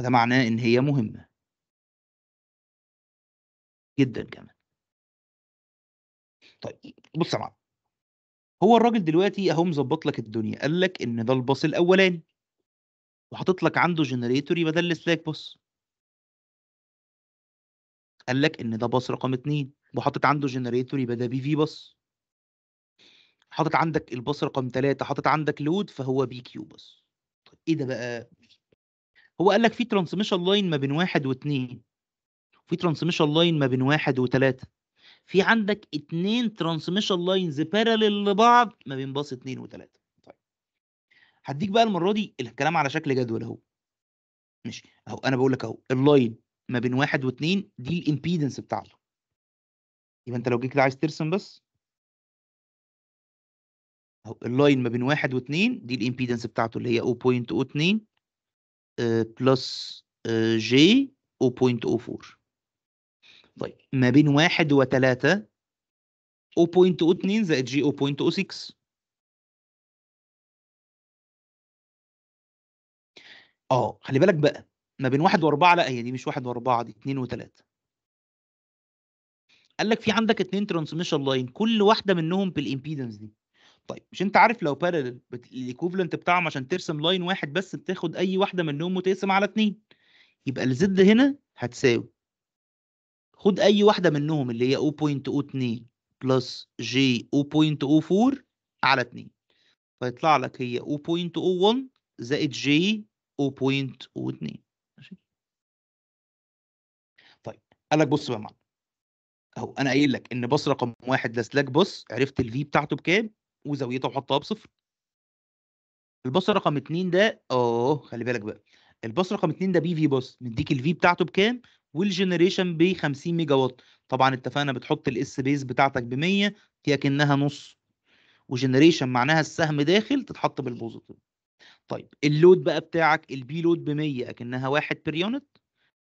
هذا معناه إن هي مهمة جدا كمان طيب بص يا معلم هو الراجل دلوقتي اهو مظبط لك الدنيا قال لك ان ده الباص الاولاني وحاطط لك عنده جنريتور يبقى ده السلاك باص قال لك ان ده باص رقم اتنين وحاطط عنده جنريتور يبقى ده بي في باص حاطط عندك الباص رقم ثلاثة حاطط عندك لود فهو بي كيو باص طيب ايه ده بقى هو قال لك في ترانسميشن لاين ما بين واحد واثنين في ترانسميشن لاين ما بين واحد وثلاثه في عندك اثنين ترانسميشن لاينز بارلل لبعض ما بين باص اثنين وثلاثه طيب هديك بقى المره دي الكلام على شكل جدول اهو ماشي اهو انا بقول لك اهو اللاين ما بين واحد واثنين دي الامبيدنس بتاعته يبقى انت لو جيت كده عايز ترسم بس اهو اللاين ما بين واحد واثنين دي الامبيدنس بتاعته اللي هي 0.02 بلس جي او او بوينت فور طيب ما بين واحد وتلاتة اتنين زائد جي او او بوينت 0.06 اه خلي بالك بقى ما بين واحد واربعة لا هي دي مش واحد واربعة دي اتنين وتلاتة قال لك في عندك اتنين ترانسميشن لاين كل واحدة منهم بالامبيدنس دي طيب مش انت عارف لو بارلل الايكوفلنت بتاعهم عشان ترسم لاين واحد بس بتاخد اي واحده منهم وتقسم على اتنين يبقى الزد هنا هتساوي خد اي واحده منهم اللي هي 0.02 بلس جي 0.04 على 2 فيطلع لك هي 0.01 زائد جي 0.02 طيب قال لك بص بقى معلم اهو انا قايل لك ان بص رقم واحد لسلاك بص عرفت الفي بتاعته بكام وزاويتها وحطها بصفر الباص رقم 2 ده اه خلي بالك بقى الباص رقم 2 ده بي في باص مديك الفي بتاعته بكام والجنريشن ب 50 ميجا وات طبعا اتفقنا بتحط الاس بيس بتاعتك ب 100 هي كانها نص وجنريشن معناها السهم داخل تتحط بالبوزيتيف طيب اللود بقى بتاعك البي لود ب 100 اكنها 1 بير يونت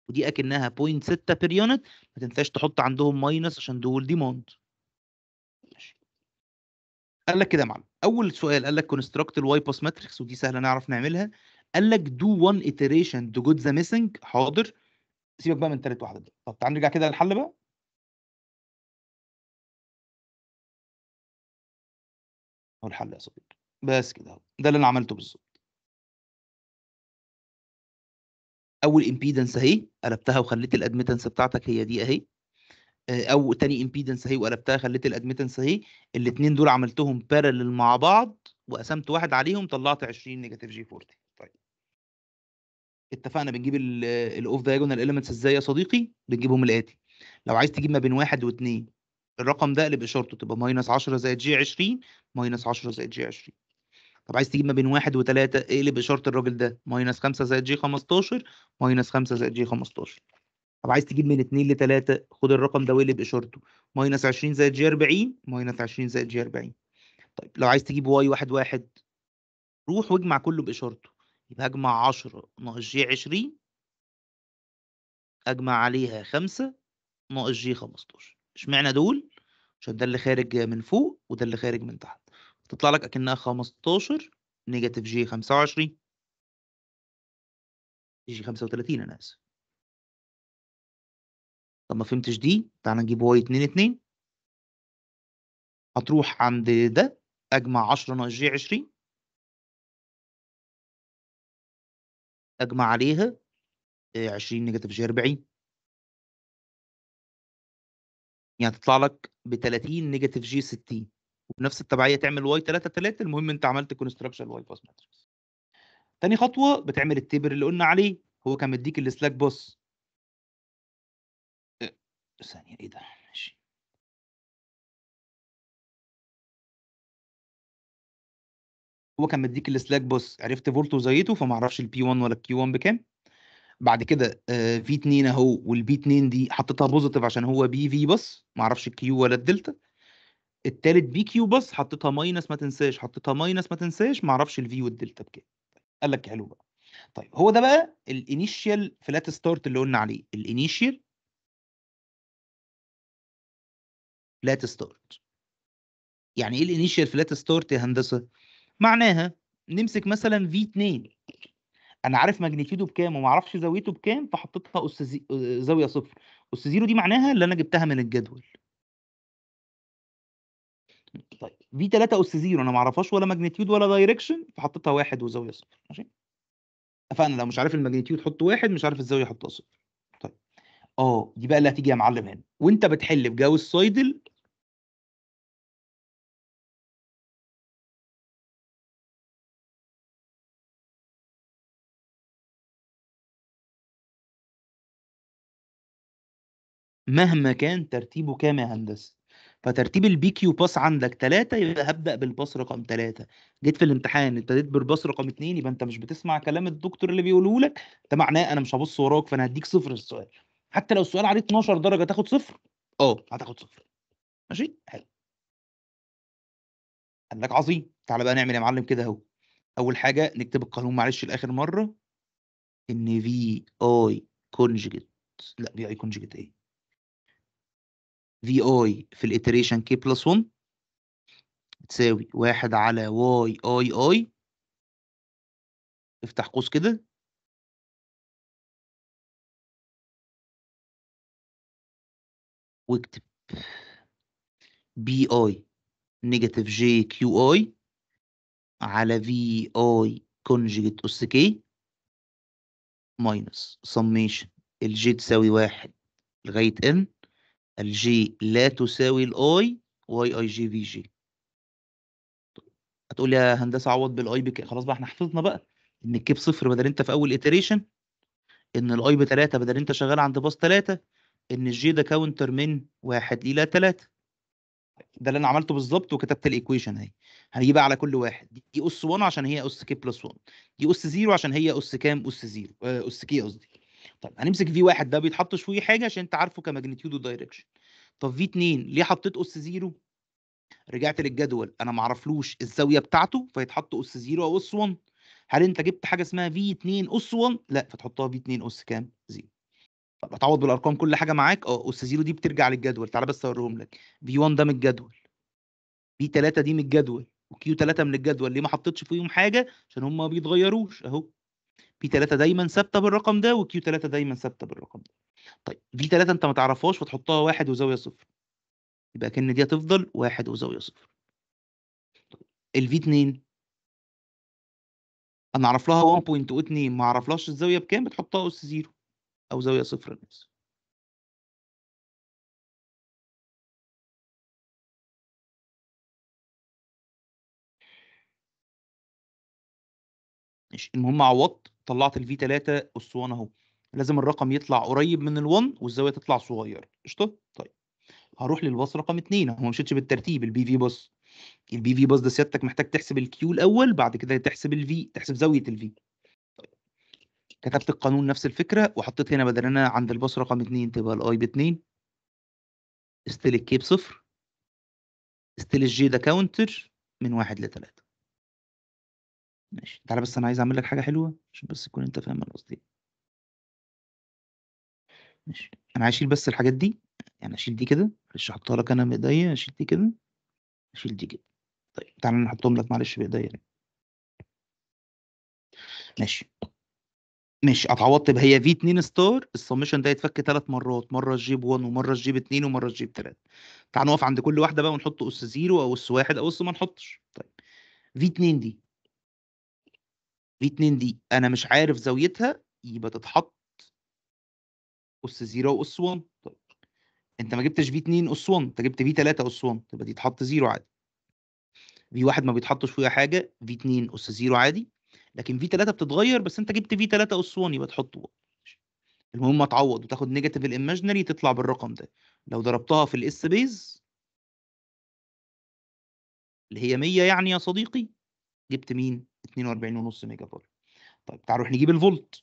ودي اكنها 0.6 بير يونت ما تنساش تحط عندهم ماينس عشان دول ديموند قال لك كده يا معلم اول سؤال قال لك كونستراكت الواي باس ماتريكس ودي سهله نعرف نعملها قال لك دو وان iteration to get the missing حاضر سيبك بقى من ثالث واحده دي طب تعال نرجع كده للحل بقى هو الحل يا صديقي بس كده اهو ده اللي انا عملته بالظبط اول امبيدنس اهي قلبتها وخليت الادمتنس بتاعتك هي دي اهي آه، او تاني امبيدنس اهي وقلبتها خليت الادمتنس اهي الاثنين دول عملتهم بارلل مع بعض وقسمت واحد عليهم طلعت 20 نيجاتيف جي 40 طيب اتفقنا بنجيب الاوف دايجونال اليمنتس ازاي يا صديقي بنجيبهم الاتي لو عايز تجيب ما بين واحد واثنين الرقم ده اللي اشارته تبقى ماينس 10 زائد جي 20 ماينس 10 زائد جي 20 طب عايز تجيب ما بين واحد وثلاثة اقلب إيه اشاره الراجل ده ماينس 5 زائد جي 15 ماينس 5 زائد جي 15 طب عايز تجيب من 2 ل 3 خد الرقم ده واقلب اشارته ماينس 20 زائد جي 40 ماينس 20 زائد جي 40 طيب لو عايز تجيب واي 1 1 روح واجمع كله باشارته يبقى اجمع 10 ناقص جي 20 اجمع عليها 5 ناقص جي 15 اشمعنى دول عشان ده اللي خارج من فوق وده اللي خارج من تحت تطلع لك اكنها 15 نيجاتيف جي 25 جي 35 انا اسف طب ما فهمتش دي تعالى نجيب واي 2 2 هتروح عند ده اجمع 10 ناقص جي 20 اجمع عليها 20 آه، نيجاتيف جي 40 يعني هتطلع لك ب 30 نيجاتيف جي 60 وبنفس التبعيه تعمل واي 3 3 المهم انت عملت كونستراكشن واي باس ماتريكس تاني خطوه بتعمل التيبر اللي قلنا عليه هو كان مديك السلاك بوس ثانية ايه ده ماشي هو كان مديك السلاك بص عرفت فولت وزيته فما اعرفش البي 1 ولا الكيو 1 بكام بعد كده في آه، 2 اهو والبي 2 دي حطيتها بوزيتيف عشان هو بي في بس ما اعرفش الكيو ولا الدلتا التالت بي كيو بس حطيتها ماينس ما تنساش حطيتها ماينس ما تنساش ما اعرفش الفي والدلتا بكام قال لك حلو بقى طيب هو ده بقى الانيشيال فلات ستارت اللي قلنا عليه الانيشيال فلات ستارت يعني ايه الانيشال فلات ستارت يا هندسه معناها نمسك مثلا في 2 انا عارف ماجنيتيودو بكام وما اعرفش زاويته بكام فحطيتها اس آه، زاويه صفر اس زيرو دي معناها اللي انا جبتها من الجدول طيب في 3 اس زيرو انا ما اعرفهاش ولا ماجنيتيود ولا دايركشن فحطيتها واحد وزاويه صفر ماشي فانا لو مش عارف الماجنيتيود حط واحد مش عارف الزاويه حطها صفر طيب اه دي بقى اللي هتيجي يا معلم هنا وانت بتحل بجاوز سايدل مهما كان ترتيبه كام يا هندسه فترتيب البي كيو باس عندك ثلاثة يبقى هبدأ بالباس رقم ثلاثة جيت في الامتحان ابتديت بالباس رقم اثنين يبقى انت مش بتسمع كلام الدكتور اللي بيقوله لك ده معناه انا مش هبص وراك فانا هديك صفر السؤال حتى لو السؤال عليه 12 درجة تاخد صفر اه هتاخد صفر ماشي حلو قال لك عظيم تعالى بقى نعمل يا معلم كده اهو اول حاجة نكتب القانون معلش لاخر مرة ان في اي كونجكت لا في اي كونجكت ايه في اي في الاتريشن كي بلس 1 تساوي واحد على واي اي اي افتح قوس كده واكتب بي اي نيجاتيف جي كيو اي على في اي كونجيت اس كي ماينس سميشن الجي تساوي واحد لغاية ان الجي لا تساوي الاي واي اي جي في جي هتقول لي يا هندسه عوض بالاي بك خلاص بقى احنا حفظنا بقى ان الكي بصفر بدل انت في اول اتريشن ان الاي 3 بدل انت شغال عند باص 3 ان الجي ده كاونتر من واحد الى 3 ده اللي انا عملته بالظبط وكتبت الايكويشن اهي هنجيبها على كل واحد دي اس 1 عشان هي اس كي بلس 1 دي اس 0 عشان هي اس كام اس 0 آه، اس كي قصدي طب هنمسك في واحد ده بيتحط شويه حاجه عشان انت عارفه كماجنتيود ودايركشن طب في 2 ليه حطيت اس زيرو رجعت للجدول انا ما اعرفلوش الزاويه بتاعته فيتحط اس زيرو او اس 1 هل انت جبت حاجه اسمها في 2 اس 1 لا فتحطها في 2 اس كام زيرو طب اتعوض بالارقام كل حاجه معاك اه اس زيرو دي بترجع للجدول تعالى بس اوريهم لك في 1 ده من الجدول في 3 دي من الجدول وكيو 3 من الجدول ليه ما حطيتش فيهم حاجه عشان هم ما بيتغيروش اهو في 3 دايما ثابته بالرقم ده وكيو 3 دايما ثابته بالرقم ده طيب في 3 انت ما تعرفهاش وتحطها واحد وزاويه صفر يبقى كأن دي هتفضل واحد وزاويه صفر طيب، الفي 2 انا اعرف لها 1.2 ما اعرفلهاش الزاويه بكام بتحطها اس 0 او زاويه صفر نفسها ماشي المهم عوضت طلعت الفي 3 اسطوانه اهو لازم الرقم يطلع قريب من ال1 والزاويه تطلع صغيره قشطه طيب هروح للباص رقم 2 هو ما مشيتش بالترتيب البي في باص البي في باص ده سيادتك محتاج تحسب الكيو الاول بعد كده تحسب الفي تحسب زاويه الفي طيب. كتبت القانون نفس الفكره وحطيت هنا بدل انا عند الباص رقم 2 تبقى الاي ب 2 استيل الكي بصفر استيل الجي ده كاونتر من واحد لثلاثة ماشي تعالى بس أنا عايز أعمل لك حاجة حلوة عشان بس تكون أنت فاهم أنا قصدي إيه. ماشي أنا هشيل بس الحاجات دي يعني أشيل دي كده معلش أحطها لك أنا بإيديا أشيل دي كده أشيل دي كده طيب تعالى نحطهم لك معلش بإيديا ماشي ماشي اتعوضت بهي طيب، هي في 2 ستار السمشن ده يتفك ثلاث مرات مره تجيب 1 ومره تجيب 2 ومره تجيب 3 تعال نقف عند كل واحده بقى ونحط اس 0 او اس 1 او اس ما نحطش طيب في 2 دي في 2 دي انا مش عارف زاويتها يبقى تتحط اس 0 واس 1 طيب انت ما جبتش في 2 اس 1 انت جبت في 3 اس 1 تبقى دي تتحط 0 عادي في واحد ما بيتحطش فيها حاجه في 2 اس 0 عادي لكن في 3 بتتغير بس انت جبت في 3 اس 1 يبقى تحطه المهم تعوض وتاخد نيجاتيف الايماجينري تطلع بالرقم ده لو ضربتها في الاس بيز اللي هي 100 يعني يا صديقي جبت مين 42.5 ميجا فولت طيب تعالوا نروح نجيب الفولت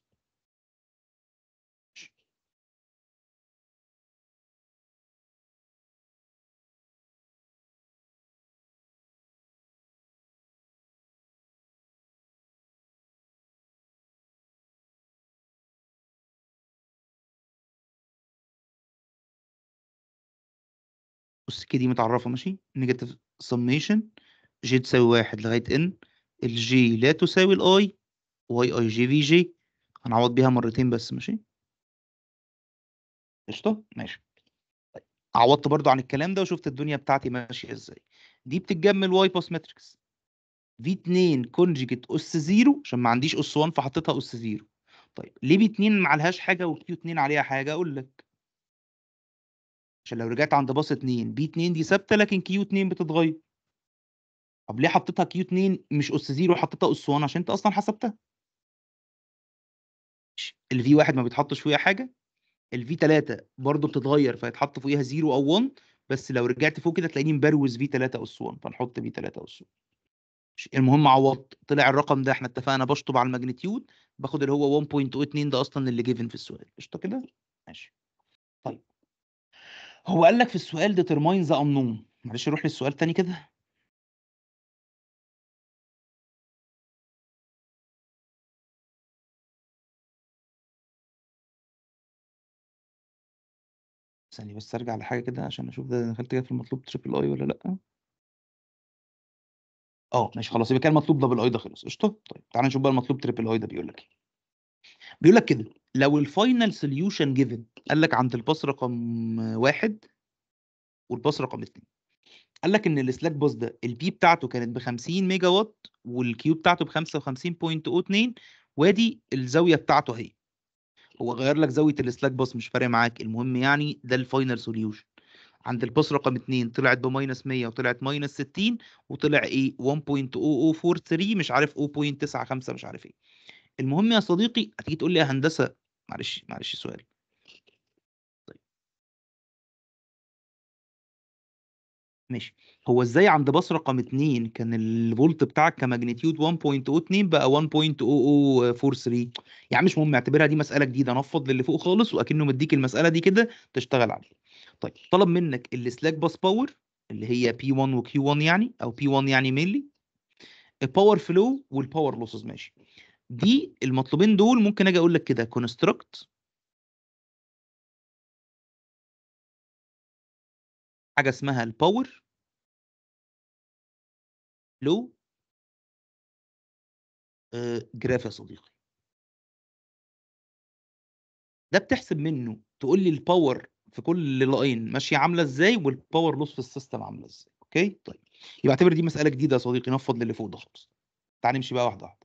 بص كده متعرفه ماشي نيجاتيف سميشن جي تساوي واحد لغايه ان الجي لا تساوي الاي واي اي جي في جي هنعوض بيها مرتين بس ماشي قشطه ماشي طيب، عوضت برضو عن الكلام ده وشفت الدنيا بتاعتي ماشيه ازاي دي بتتجمل واي باس ماتريكس في 2 كونجيجيت اس 0 عشان ما عنديش اس 1 فحطيتها اس 0 طيب ليه بي 2 ما عليهاش حاجه وكيو 2 عليها حاجه اقول لك عشان لو رجعت عند باص 2 بي 2 دي ثابته لكن كيو 2 بتتغير طب ليه حطيتها كيو 2 مش اس 0 وحطيتها اس 1 عشان انت اصلا حسبتها الفي 1 ما بيتحطش فيها حاجه الفي 3 برضه بتتغير فيتحط فوقيها 0 او 1 بس لو رجعت فوق كده تلاقيني مبروز في 3 اس 1 فنحط في 3 اس 1 المهم عوضت طلع الرقم ده احنا اتفقنا بشطب على الماجنتيود باخد اللي هو 1.02 ده اصلا اللي جيفن في السؤال قشطه كده ماشي طيب هو قال لك في السؤال ديترماين ذا انون معلش نروح للسؤال تاني كده ثانية يعني بس أرجع لحاجة كده عشان أشوف ده دخلت كده في المطلوب تريبل أي ولا لأ أه ماشي خلاص يبقى كان المطلوب دبل أي ده خلص قشطة طيب تعالى نشوف بقى المطلوب تريبل أي ده بيقول لك إيه بيقول لك كده لو الفاينل سوليوشن جيفن قال لك عند الباص رقم واحد والباص رقم اثنين قال لك ان السلاك باص ده البي بتاعته كانت ب 50 ميجا وات والكيو بتاعته ب 55.02 وادي الزاويه بتاعته اهي هو غير لك زاويه السلاك باس مش فارق معاك المهم يعني ده الفاينل سوليوشن عند الباس رقم 2 طلعت بماينس 100 وطلعت ماينس 60 وطلع ايه 1.0043 مش عارف 0.95 مش عارف ايه المهم يا صديقي هتيجي تقول لي يا هندسه معلش معلش سؤال ماشي هو ازاي عند باص رقم 2 كان الفولت بتاعك كماجنتيود 1.02 بقى 1.0043 يعني مش مهم اعتبرها دي مساله جديده نفض للي فوق خالص واكنه مديك المساله دي كده تشتغل عليها طيب طلب منك السلاك باس باور اللي هي بي 1 وكي 1 يعني او بي 1 يعني مينلي الباور فلو والباور لوسز ماشي دي المطلوبين دول ممكن اجي اقول لك كده كونستراكت حاجه اسمها الباور لو آه، جراف يا صديقي ده بتحسب منه تقول لي الباور في كل لاين ماشيه عامله ازاي والباور لوس في السيستم عامله ازاي اوكي طيب يبقى اعتبر دي مساله جديده يا صديقي نفض للي فوق ده خالص تعال نمشي بقى واحده واحده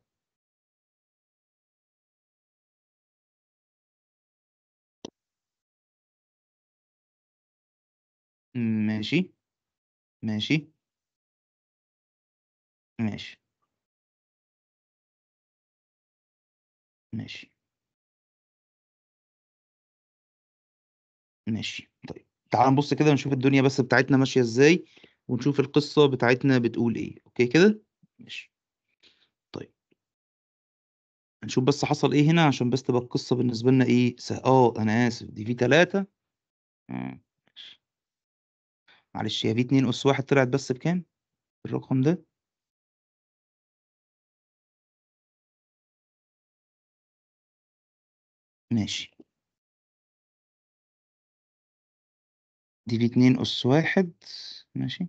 ماشي ماشي ماشي ماشي ماشي طيب تعال نبص كده نشوف الدنيا بس بتاعتنا ماشية ازاي ونشوف القصة بتاعتنا بتقول ايه اوكي كده ماشي طيب نشوف بس حصل ايه هنا عشان بس تبقى القصة بالنسبة لنا ايه اه انا اسف دي في تلاتة آه. معلش هي في 2 أس 1 طلعت بس بكام؟ الرقم ده ماشي دي في 2 أس 1 ماشي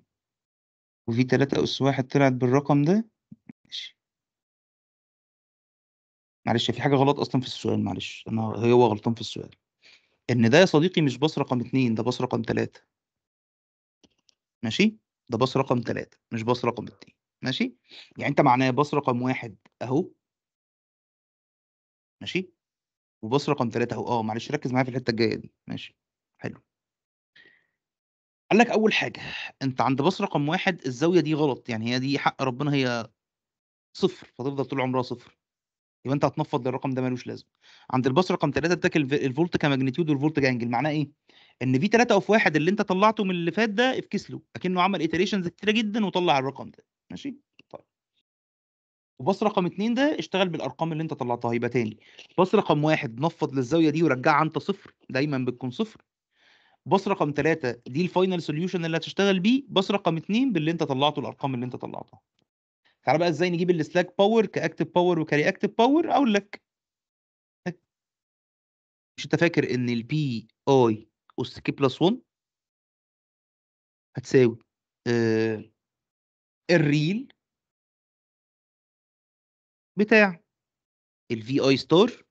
وفي 3 أس 1 طلعت بالرقم ده ماشي معلش في حاجة غلط أصلا في السؤال معلش أنا هو غلطان في السؤال إن ده يا صديقي مش باص رقم 2 ده باص رقم 3 ماشي؟ ده باص رقم ثلاثة مش باص رقم اثنين ماشي؟ يعني أنت معناه باص رقم واحد أهو ماشي؟ وباص رقم ثلاثة أهو آه معلش ركز معايا في الحتة الجاية دي ماشي حلو قال لك أول حاجة أنت عند باص رقم واحد الزاوية دي غلط يعني هي دي حق ربنا هي صفر فتفضل طول عمرها صفر يبقى انت هتنفض للرقم ده ملوش لازمه عند الباص رقم ثلاثة اداك الفولت كماجنتيود والفولت كانجل معناه ايه ان في 3 اوف 1 اللي انت طلعته من اللي فات ده افكس له اكنه عمل ايتريشنز كتيره جدا وطلع الرقم ده ماشي طيب وباص رقم 2 ده اشتغل بالارقام اللي انت طلعتها يبقى تاني باص رقم واحد نفض للزاويه دي ورجعها انت صفر دايما بتكون صفر باص رقم ثلاثة دي الفاينل سوليوشن اللي هتشتغل بيه باص رقم 2 باللي انت طلعته الارقام اللي انت طلعتها تعالى بقى ازاي نجيب السلاك باور كاكتف باور وكرياكتف باور اقول لك مش انت فاكر ان البي اي أس كي بلس 1 هتساوي آه الريل بتاع الفي اي ستار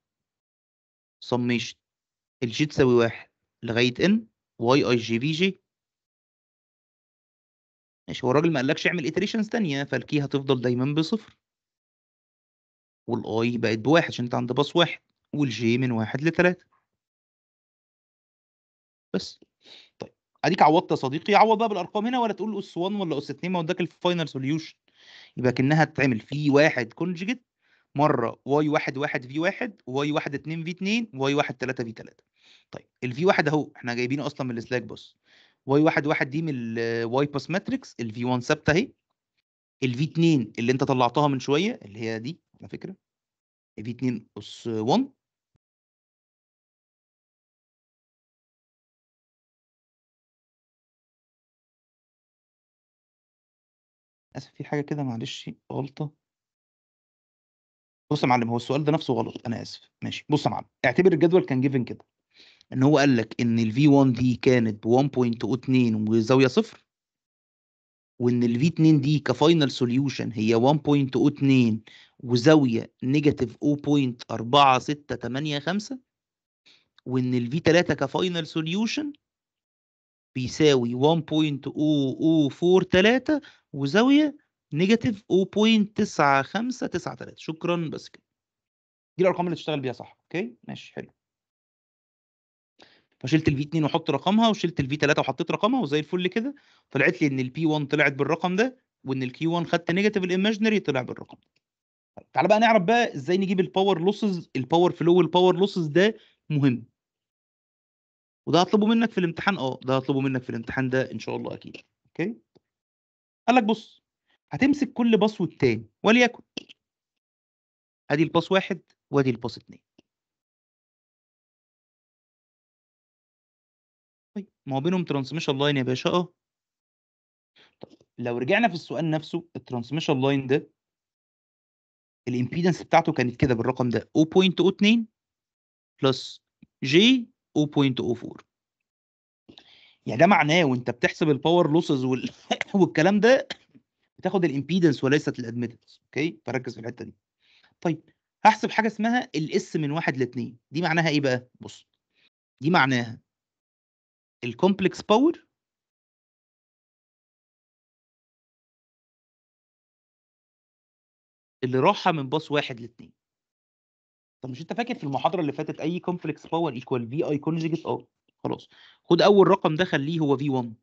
سميشن الجي تساوي واحد لغاية ان واي اي جي في جي ماشي هو الراجل ما قالكش اعمل اتريشنز تانية فالكي هتفضل دايما بصفر والاي بقت بواحد عشان انت عند باص واحد والجي من واحد لتلاتة بس طيب اديك عوضت يا صديقي عوض بقى بالارقام هنا ولا تقول اس 1 ولا اس 2 ما هو اداك الفاينل سوليوشن يبقى كانها هتتعمل في واحد كونجيجيت مره واي 1 1 في 1 واي 1 2 في 2 واي 1 3 في 3 طيب الفي 1 اهو احنا جايبينه اصلا من السلاك بص واي 1 1 دي من الواي باس ماتريكس الفي 1 ثابته اهي الفي 2 اللي انت طلعتها من شويه اللي هي دي على فكره في 2 اس 1 اسف في حاجة كده معلش غلطة بص يا معلم هو السؤال ده نفسه غلط أنا آسف ماشي بص يا معلم اعتبر الجدول كان جيفن كده إن هو قال لك إن الفي V1 دي كانت ب 1.02 وزاوية صفر وإن الفي V2 دي كفاينل سوليوشن هي 1.02 وزاوية نيجاتيف 0.4685 وإن ال V3 كفاينل سوليوشن بيساوي 1.0043 وزاويه نيجاتيف 0.9593 شكرا بس كده دي الارقام اللي تشتغل بيها صح اوكي ماشي حلو فشلت الفي 2 وحط رقمها وشلت الفي 3 وحطيت رقمها وزي الفل كده طلعت لي ان البي 1 طلعت بالرقم ده وان الكيو 1 خدت نيجاتيف الايماجنري طلع بالرقم ده تعال بقى نعرف بقى ازاي نجيب الباور لوسز الباور فلو والباور لوسز ده مهم وده هطلبه منك في الامتحان اه ده هطلبه منك في الامتحان ده ان شاء الله اكيد اوكي قال لك بص هتمسك كل باص والتاني وليكن ادي الباص واحد وادي الباص اتنين طيب ما هو بينهم ترانسميشن لاين يا باشا اه طيب لو رجعنا في السؤال نفسه الترانسميشن لاين ده الامبيدنس بتاعته كانت كده بالرقم ده 0.02 بلس جي 0.04 يعني ده معناه وانت بتحسب الباور لوسز وال... [laughs] والكلام ده بتاخد الامبيدنس وليست الادمتنس اوكي فركز في الحته دي طيب هحسب حاجه اسمها الاس من واحد لاثنين دي معناها ايه بقى بص دي معناها الكومبلكس باور اللي راحه من باص واحد لاثنين طب مش انت فاكر في المحاضره اللي فاتت اي كومبلكس باور ايكوال في اي كونجيجيت اه خلاص خد اول رقم ده خليه هو في 1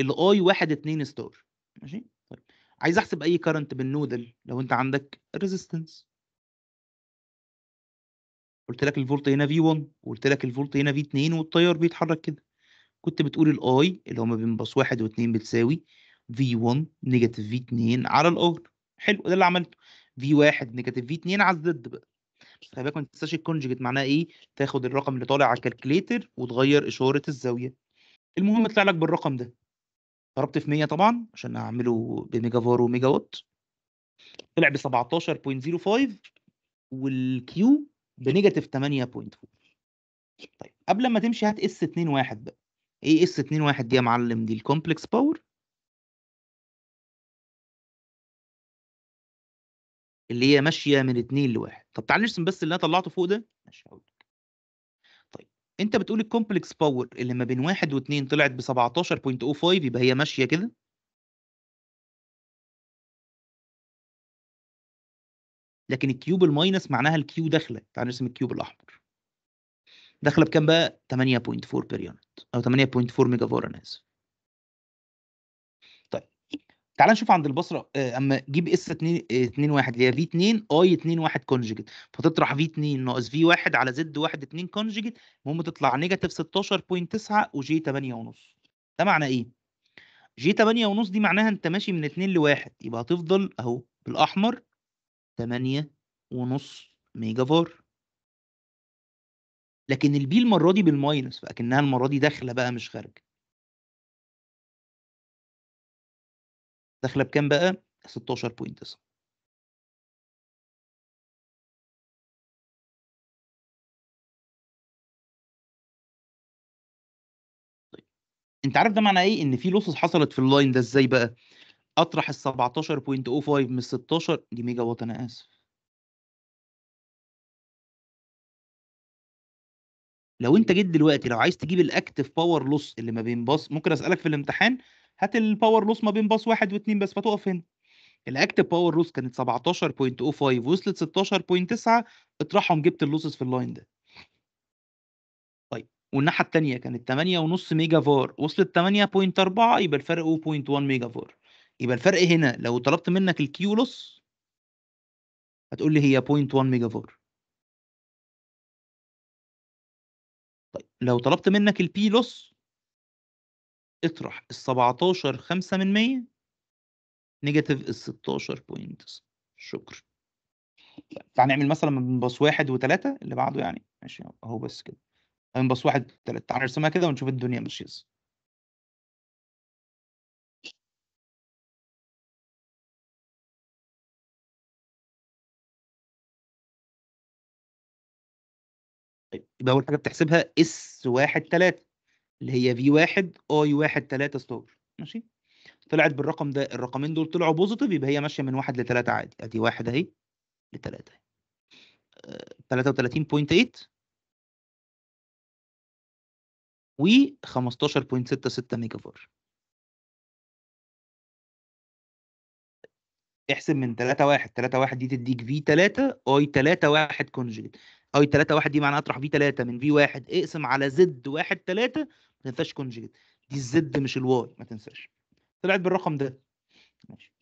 الاي 1 2 ستار ماشي طيب عايز احسب اي كارنت بالنودل لو انت عندك ريزيستنس قلت لك الفولت هنا في 1 وقلت لك الفولت هنا في 2 والتيار بيتحرك كده كنت بتقول الاي اللي هو ما بين باص 1 و2 بتساوي في 1 نيجاتيف في 2 على الار حلو ده اللي عملته في 1 نيجاتيف في 2 على الزد بقى خلي بالك ما تنساش الكونجيجيت معناها ايه تاخد الرقم اللي طالع على الكالكليتر وتغير اشاره الزاويه المهم طلع لك بالرقم ده ضربت في 100 طبعا عشان اعمله بميجا فار وميجا وات طلع ب 17.05 والكيو بنيجاتيف 8.4 طيب قبل ما تمشي هات اس 2 1 بقى ايه اس 2 1 دي يا معلم دي الكومبلكس باور اللي هي ماشيه من 2 لواحد طب تعال نرسم بس اللي انا طلعته فوق ده ماشي هقول لك طيب انت بتقول الكومبلكس باور اللي ما بين واحد و2 طلعت ب 17.05 يبقى هي ماشيه كده لكن الكيوب الماينس معناها الكيو داخله تعال نرسم الكيوب الاحمر داخله بكام بقى 8.4 بير يونت او 8.4 ميجا فار انا اسف تعال نشوف عند البصره آه، اما جيب اس 2 2 1 اللي هي في 2 اي 2 1 كونجكت فتطرح في 2 ناقص في 1 على زد 1 2 كونجكت المهم تطلع نيجاتيف 16.9 وجي 8 ونص ده معنى ايه؟ جي 8 ونص دي معناها انت ماشي من 2 ل 1 يبقى هتفضل اهو بالاحمر 8 ونص ميجا فار لكن البي المره دي بالماينس فاكنها المره دي داخله بقى مش خارجه داخله بكام بقى 16.9 طيب. انت عارف ده معنى ايه ان في لوسس حصلت في اللاين ده ازاي بقى اطرح ال 17.05 من 16 دي ميجا وات انا اسف لو انت جيت دلوقتي لو عايز تجيب الاكتف باور لوس اللي ما بين باص ممكن اسالك في الامتحان هات الباور لوس ما بين باص واحد واثنين بس فتقف هنا الاكتف باور لوس كانت 17.05 وصلت 16.9 اطرحهم جبت اللوسز في اللاين ده طيب والناحيه الثانيه كانت 8.5 ميجا فار وصلت 8.4 يبقى الفرق 0.1 ميجا فار يبقى الفرق هنا لو طلبت منك الكيو لوس هتقول لي هي 0.1 ميجا فار لو طلبت منك البي لوس اطرح ال 17 5 من 100 نيجاتيف ال 16 بوينت شكرا تعال يعني نعمل مثلا من باص واحد وثلاثة اللي بعده يعني ماشي اهو بس كده من باص واحد وثلاثة تعال نرسمها كده ونشوف الدنيا ماشية ازاي يبقى اول حاجه بتحسبها اس 1 3 اللي هي في 1 اي 1 3 ستار ماشي طلعت بالرقم ده الرقمين دول طلعوا بوزيتيف يبقى هي ماشيه من 1 ل 3 عادي ادي 1 اهي ل 3 اهي 33.8 آه، و 15.66 ميجا فار احسب من 3 1 3 1 دي تديك في 3 اي 3 1 كونجيت هاي 3 1 دي معناها اطرح في 3 من في 1 اقسم على زد 1 3 ما تنساش كونجيت دي الزد مش الواي ما تنساش طلعت بالرقم ده ماشي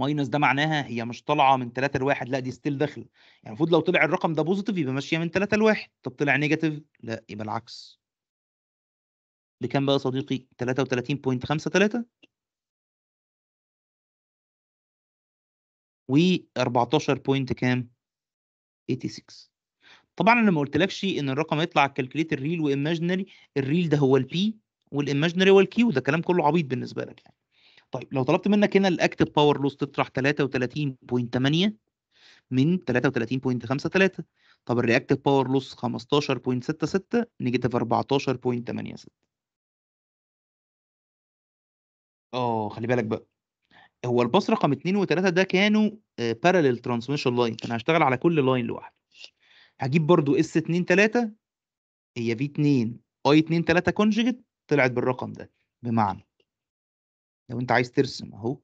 ماينس ده معناها هي مش طالعه من 3 ل 1 لا دي ستيل داخله يعني المفروض لو طلع الرقم ده بوزيتيف يبقى ماشيه من 3 ل 1 طب طلع نيجاتيف لا يبقى العكس بكام بقى يا صديقي 33.53 و 14 بوينت كام 86 طبعا انا ما قلتلكش ان الرقم هيطلع كالكليت الريل وايماجنري الريل ده هو البي والايماجنري هو الكيو ده كلام كله عبيط بالنسبه لك يعني طيب لو طلبت منك هنا الاكتف باور لوس تطرح 33.8 من 33.53 طب الرياكتف باور لوس 15.66 نيجاتيف 14.86 اه خلي بالك بقى هو الباص رقم اتنين وتلاته ده كانوا باراليل ترانسميشن لاين انا هشتغل على كل لاين لوحده هجيب برضو اس 2 3 هي في 2 اي 2 3 كونجيكت طلعت بالرقم ده بمعنى لو انت عايز ترسم اهو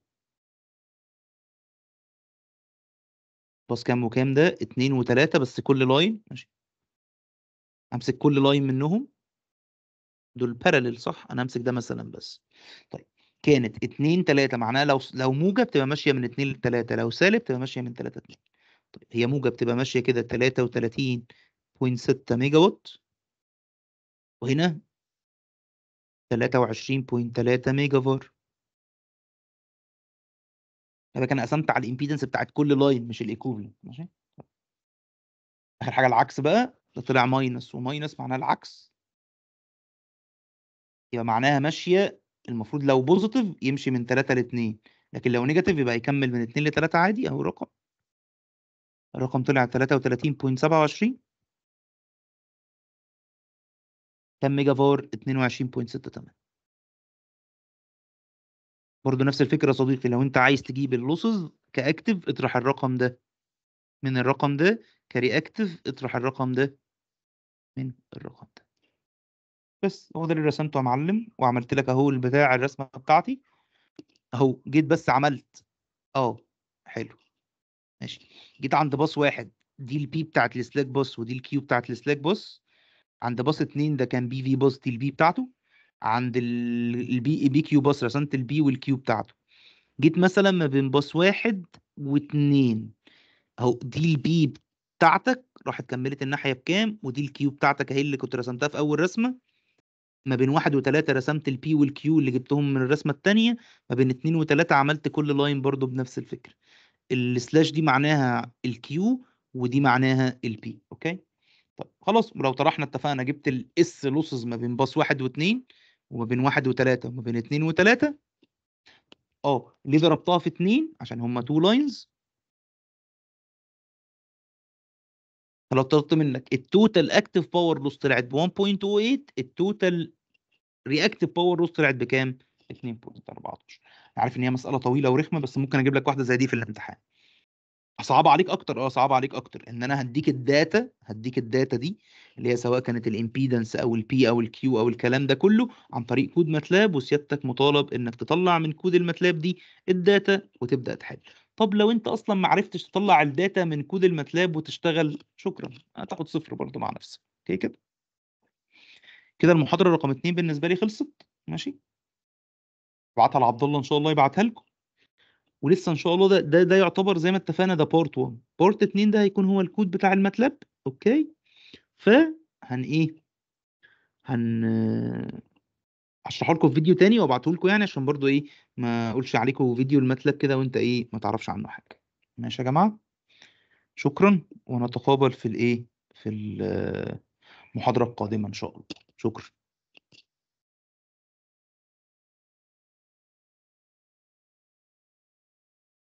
باص كام وكام ده اتنين وتلاتة بس كل لاين ماشي امسك كل لاين منهم دول باراليل صح انا امسك ده مثلا بس طيب كانت 2 3 معناها لو لو موجه بتبقى ماشيه من 2 ل 3 لو سالب بتبقى ماشيه من 3 ل 2 طيب هي موجه بتبقى ماشيه كده 33.6 ميجا وات وهنا 23.3 ميجا فار يبقى انا قسمت على الامبيدنس بتاعت كل لاين مش الايكوفلنت ماشي اخر حاجه العكس بقى ده طلع ماينس وماينس معناها العكس يبقى معناها ماشيه المفروض لو بوزيتيف يمشي من 3 ل 2 لكن لو نيجاتيف يبقى يكمل من 2 ل 3 عادي اهو الرقم الرقم طلع 33.27 كم ميجا فار 22.68 برضه نفس الفكره يا صديقي لو انت عايز تجيب اللوسز كاكتف اطرح الرقم ده من الرقم ده كرياكتف اطرح الرقم ده من الرقم ده بس هو ده اللي رسمته يا معلم وعملت لك اهو البتاع الرسمه بتاعتي اهو جيت بس عملت اه حلو ماشي جيت عند باص واحد دي البي بتاعت السلاك باص ودي الكيو بتاعت السلاك باص عند باص اتنين ده كان بي في باص دي البي بتاعته عند البي بي كيو باص رسمت البي والكيو بتاعته جيت مثلا ما بين باص واحد واتنين اهو دي البي بتاعتك راحت كملت الناحيه بكام ودي الكيو بتاعتك اهي اللي كنت رسمتها في اول رسمه ما بين واحد وثلاثة رسمت البي والكيو اللي جبتهم من الرسمة التانية ما بين اتنين وتلاتة عملت كل لاين برضو بنفس الفكرة السلاش دي معناها الكيو ودي معناها البي اوكي طب خلاص ولو طرحنا اتفقنا جبت الاس لوسز ما بين باص واحد واثنين وما بين واحد وثلاثة وما بين اتنين وثلاثة اه ليه ضربتها في اتنين عشان هما تو لاينز فلو طلبت منك التوتال اكتف باور لوس طلعت ب 1.08 التوتال رياكتف باور لوس طلعت بكام؟ 2.14 عارف ان هي مساله طويله ورخمه بس ممكن اجيب لك واحده زي دي في الامتحان صعب عليك اكتر اه صعب عليك اكتر ان انا هديك الداتا هديك الداتا دي اللي هي سواء كانت الامبيدنس او البي او الكيو او الكلام ده كله عن طريق كود ماتلاب وسيادتك مطالب انك تطلع من كود الماتلاب دي الداتا وتبدا تحل طب لو انت اصلا ما عرفتش تطلع الداتا من كود الماتلاب وتشتغل شكرا هتاخد صفر برضه مع نفسك اوكي كده كده المحاضره رقم 2 بالنسبه لي خلصت ماشي ابعتها لعبد الله ان شاء الله يبعتها لكم ولسه ان شاء الله ده ده, ده يعتبر زي ما اتفقنا ده بارت 1 بارت 2 ده هيكون هو الكود بتاع الماتلاب اوكي فهن ايه هن هشرحه لكم في فيديو تاني وابعته لكم يعني عشان برضو ايه ما اقولش عليكم فيديو الماتلاب كده وانت ايه ما تعرفش عنه حاجه ماشي يا جماعه شكرا ونتقابل في الايه في المحاضره القادمه ان شاء الله شكرا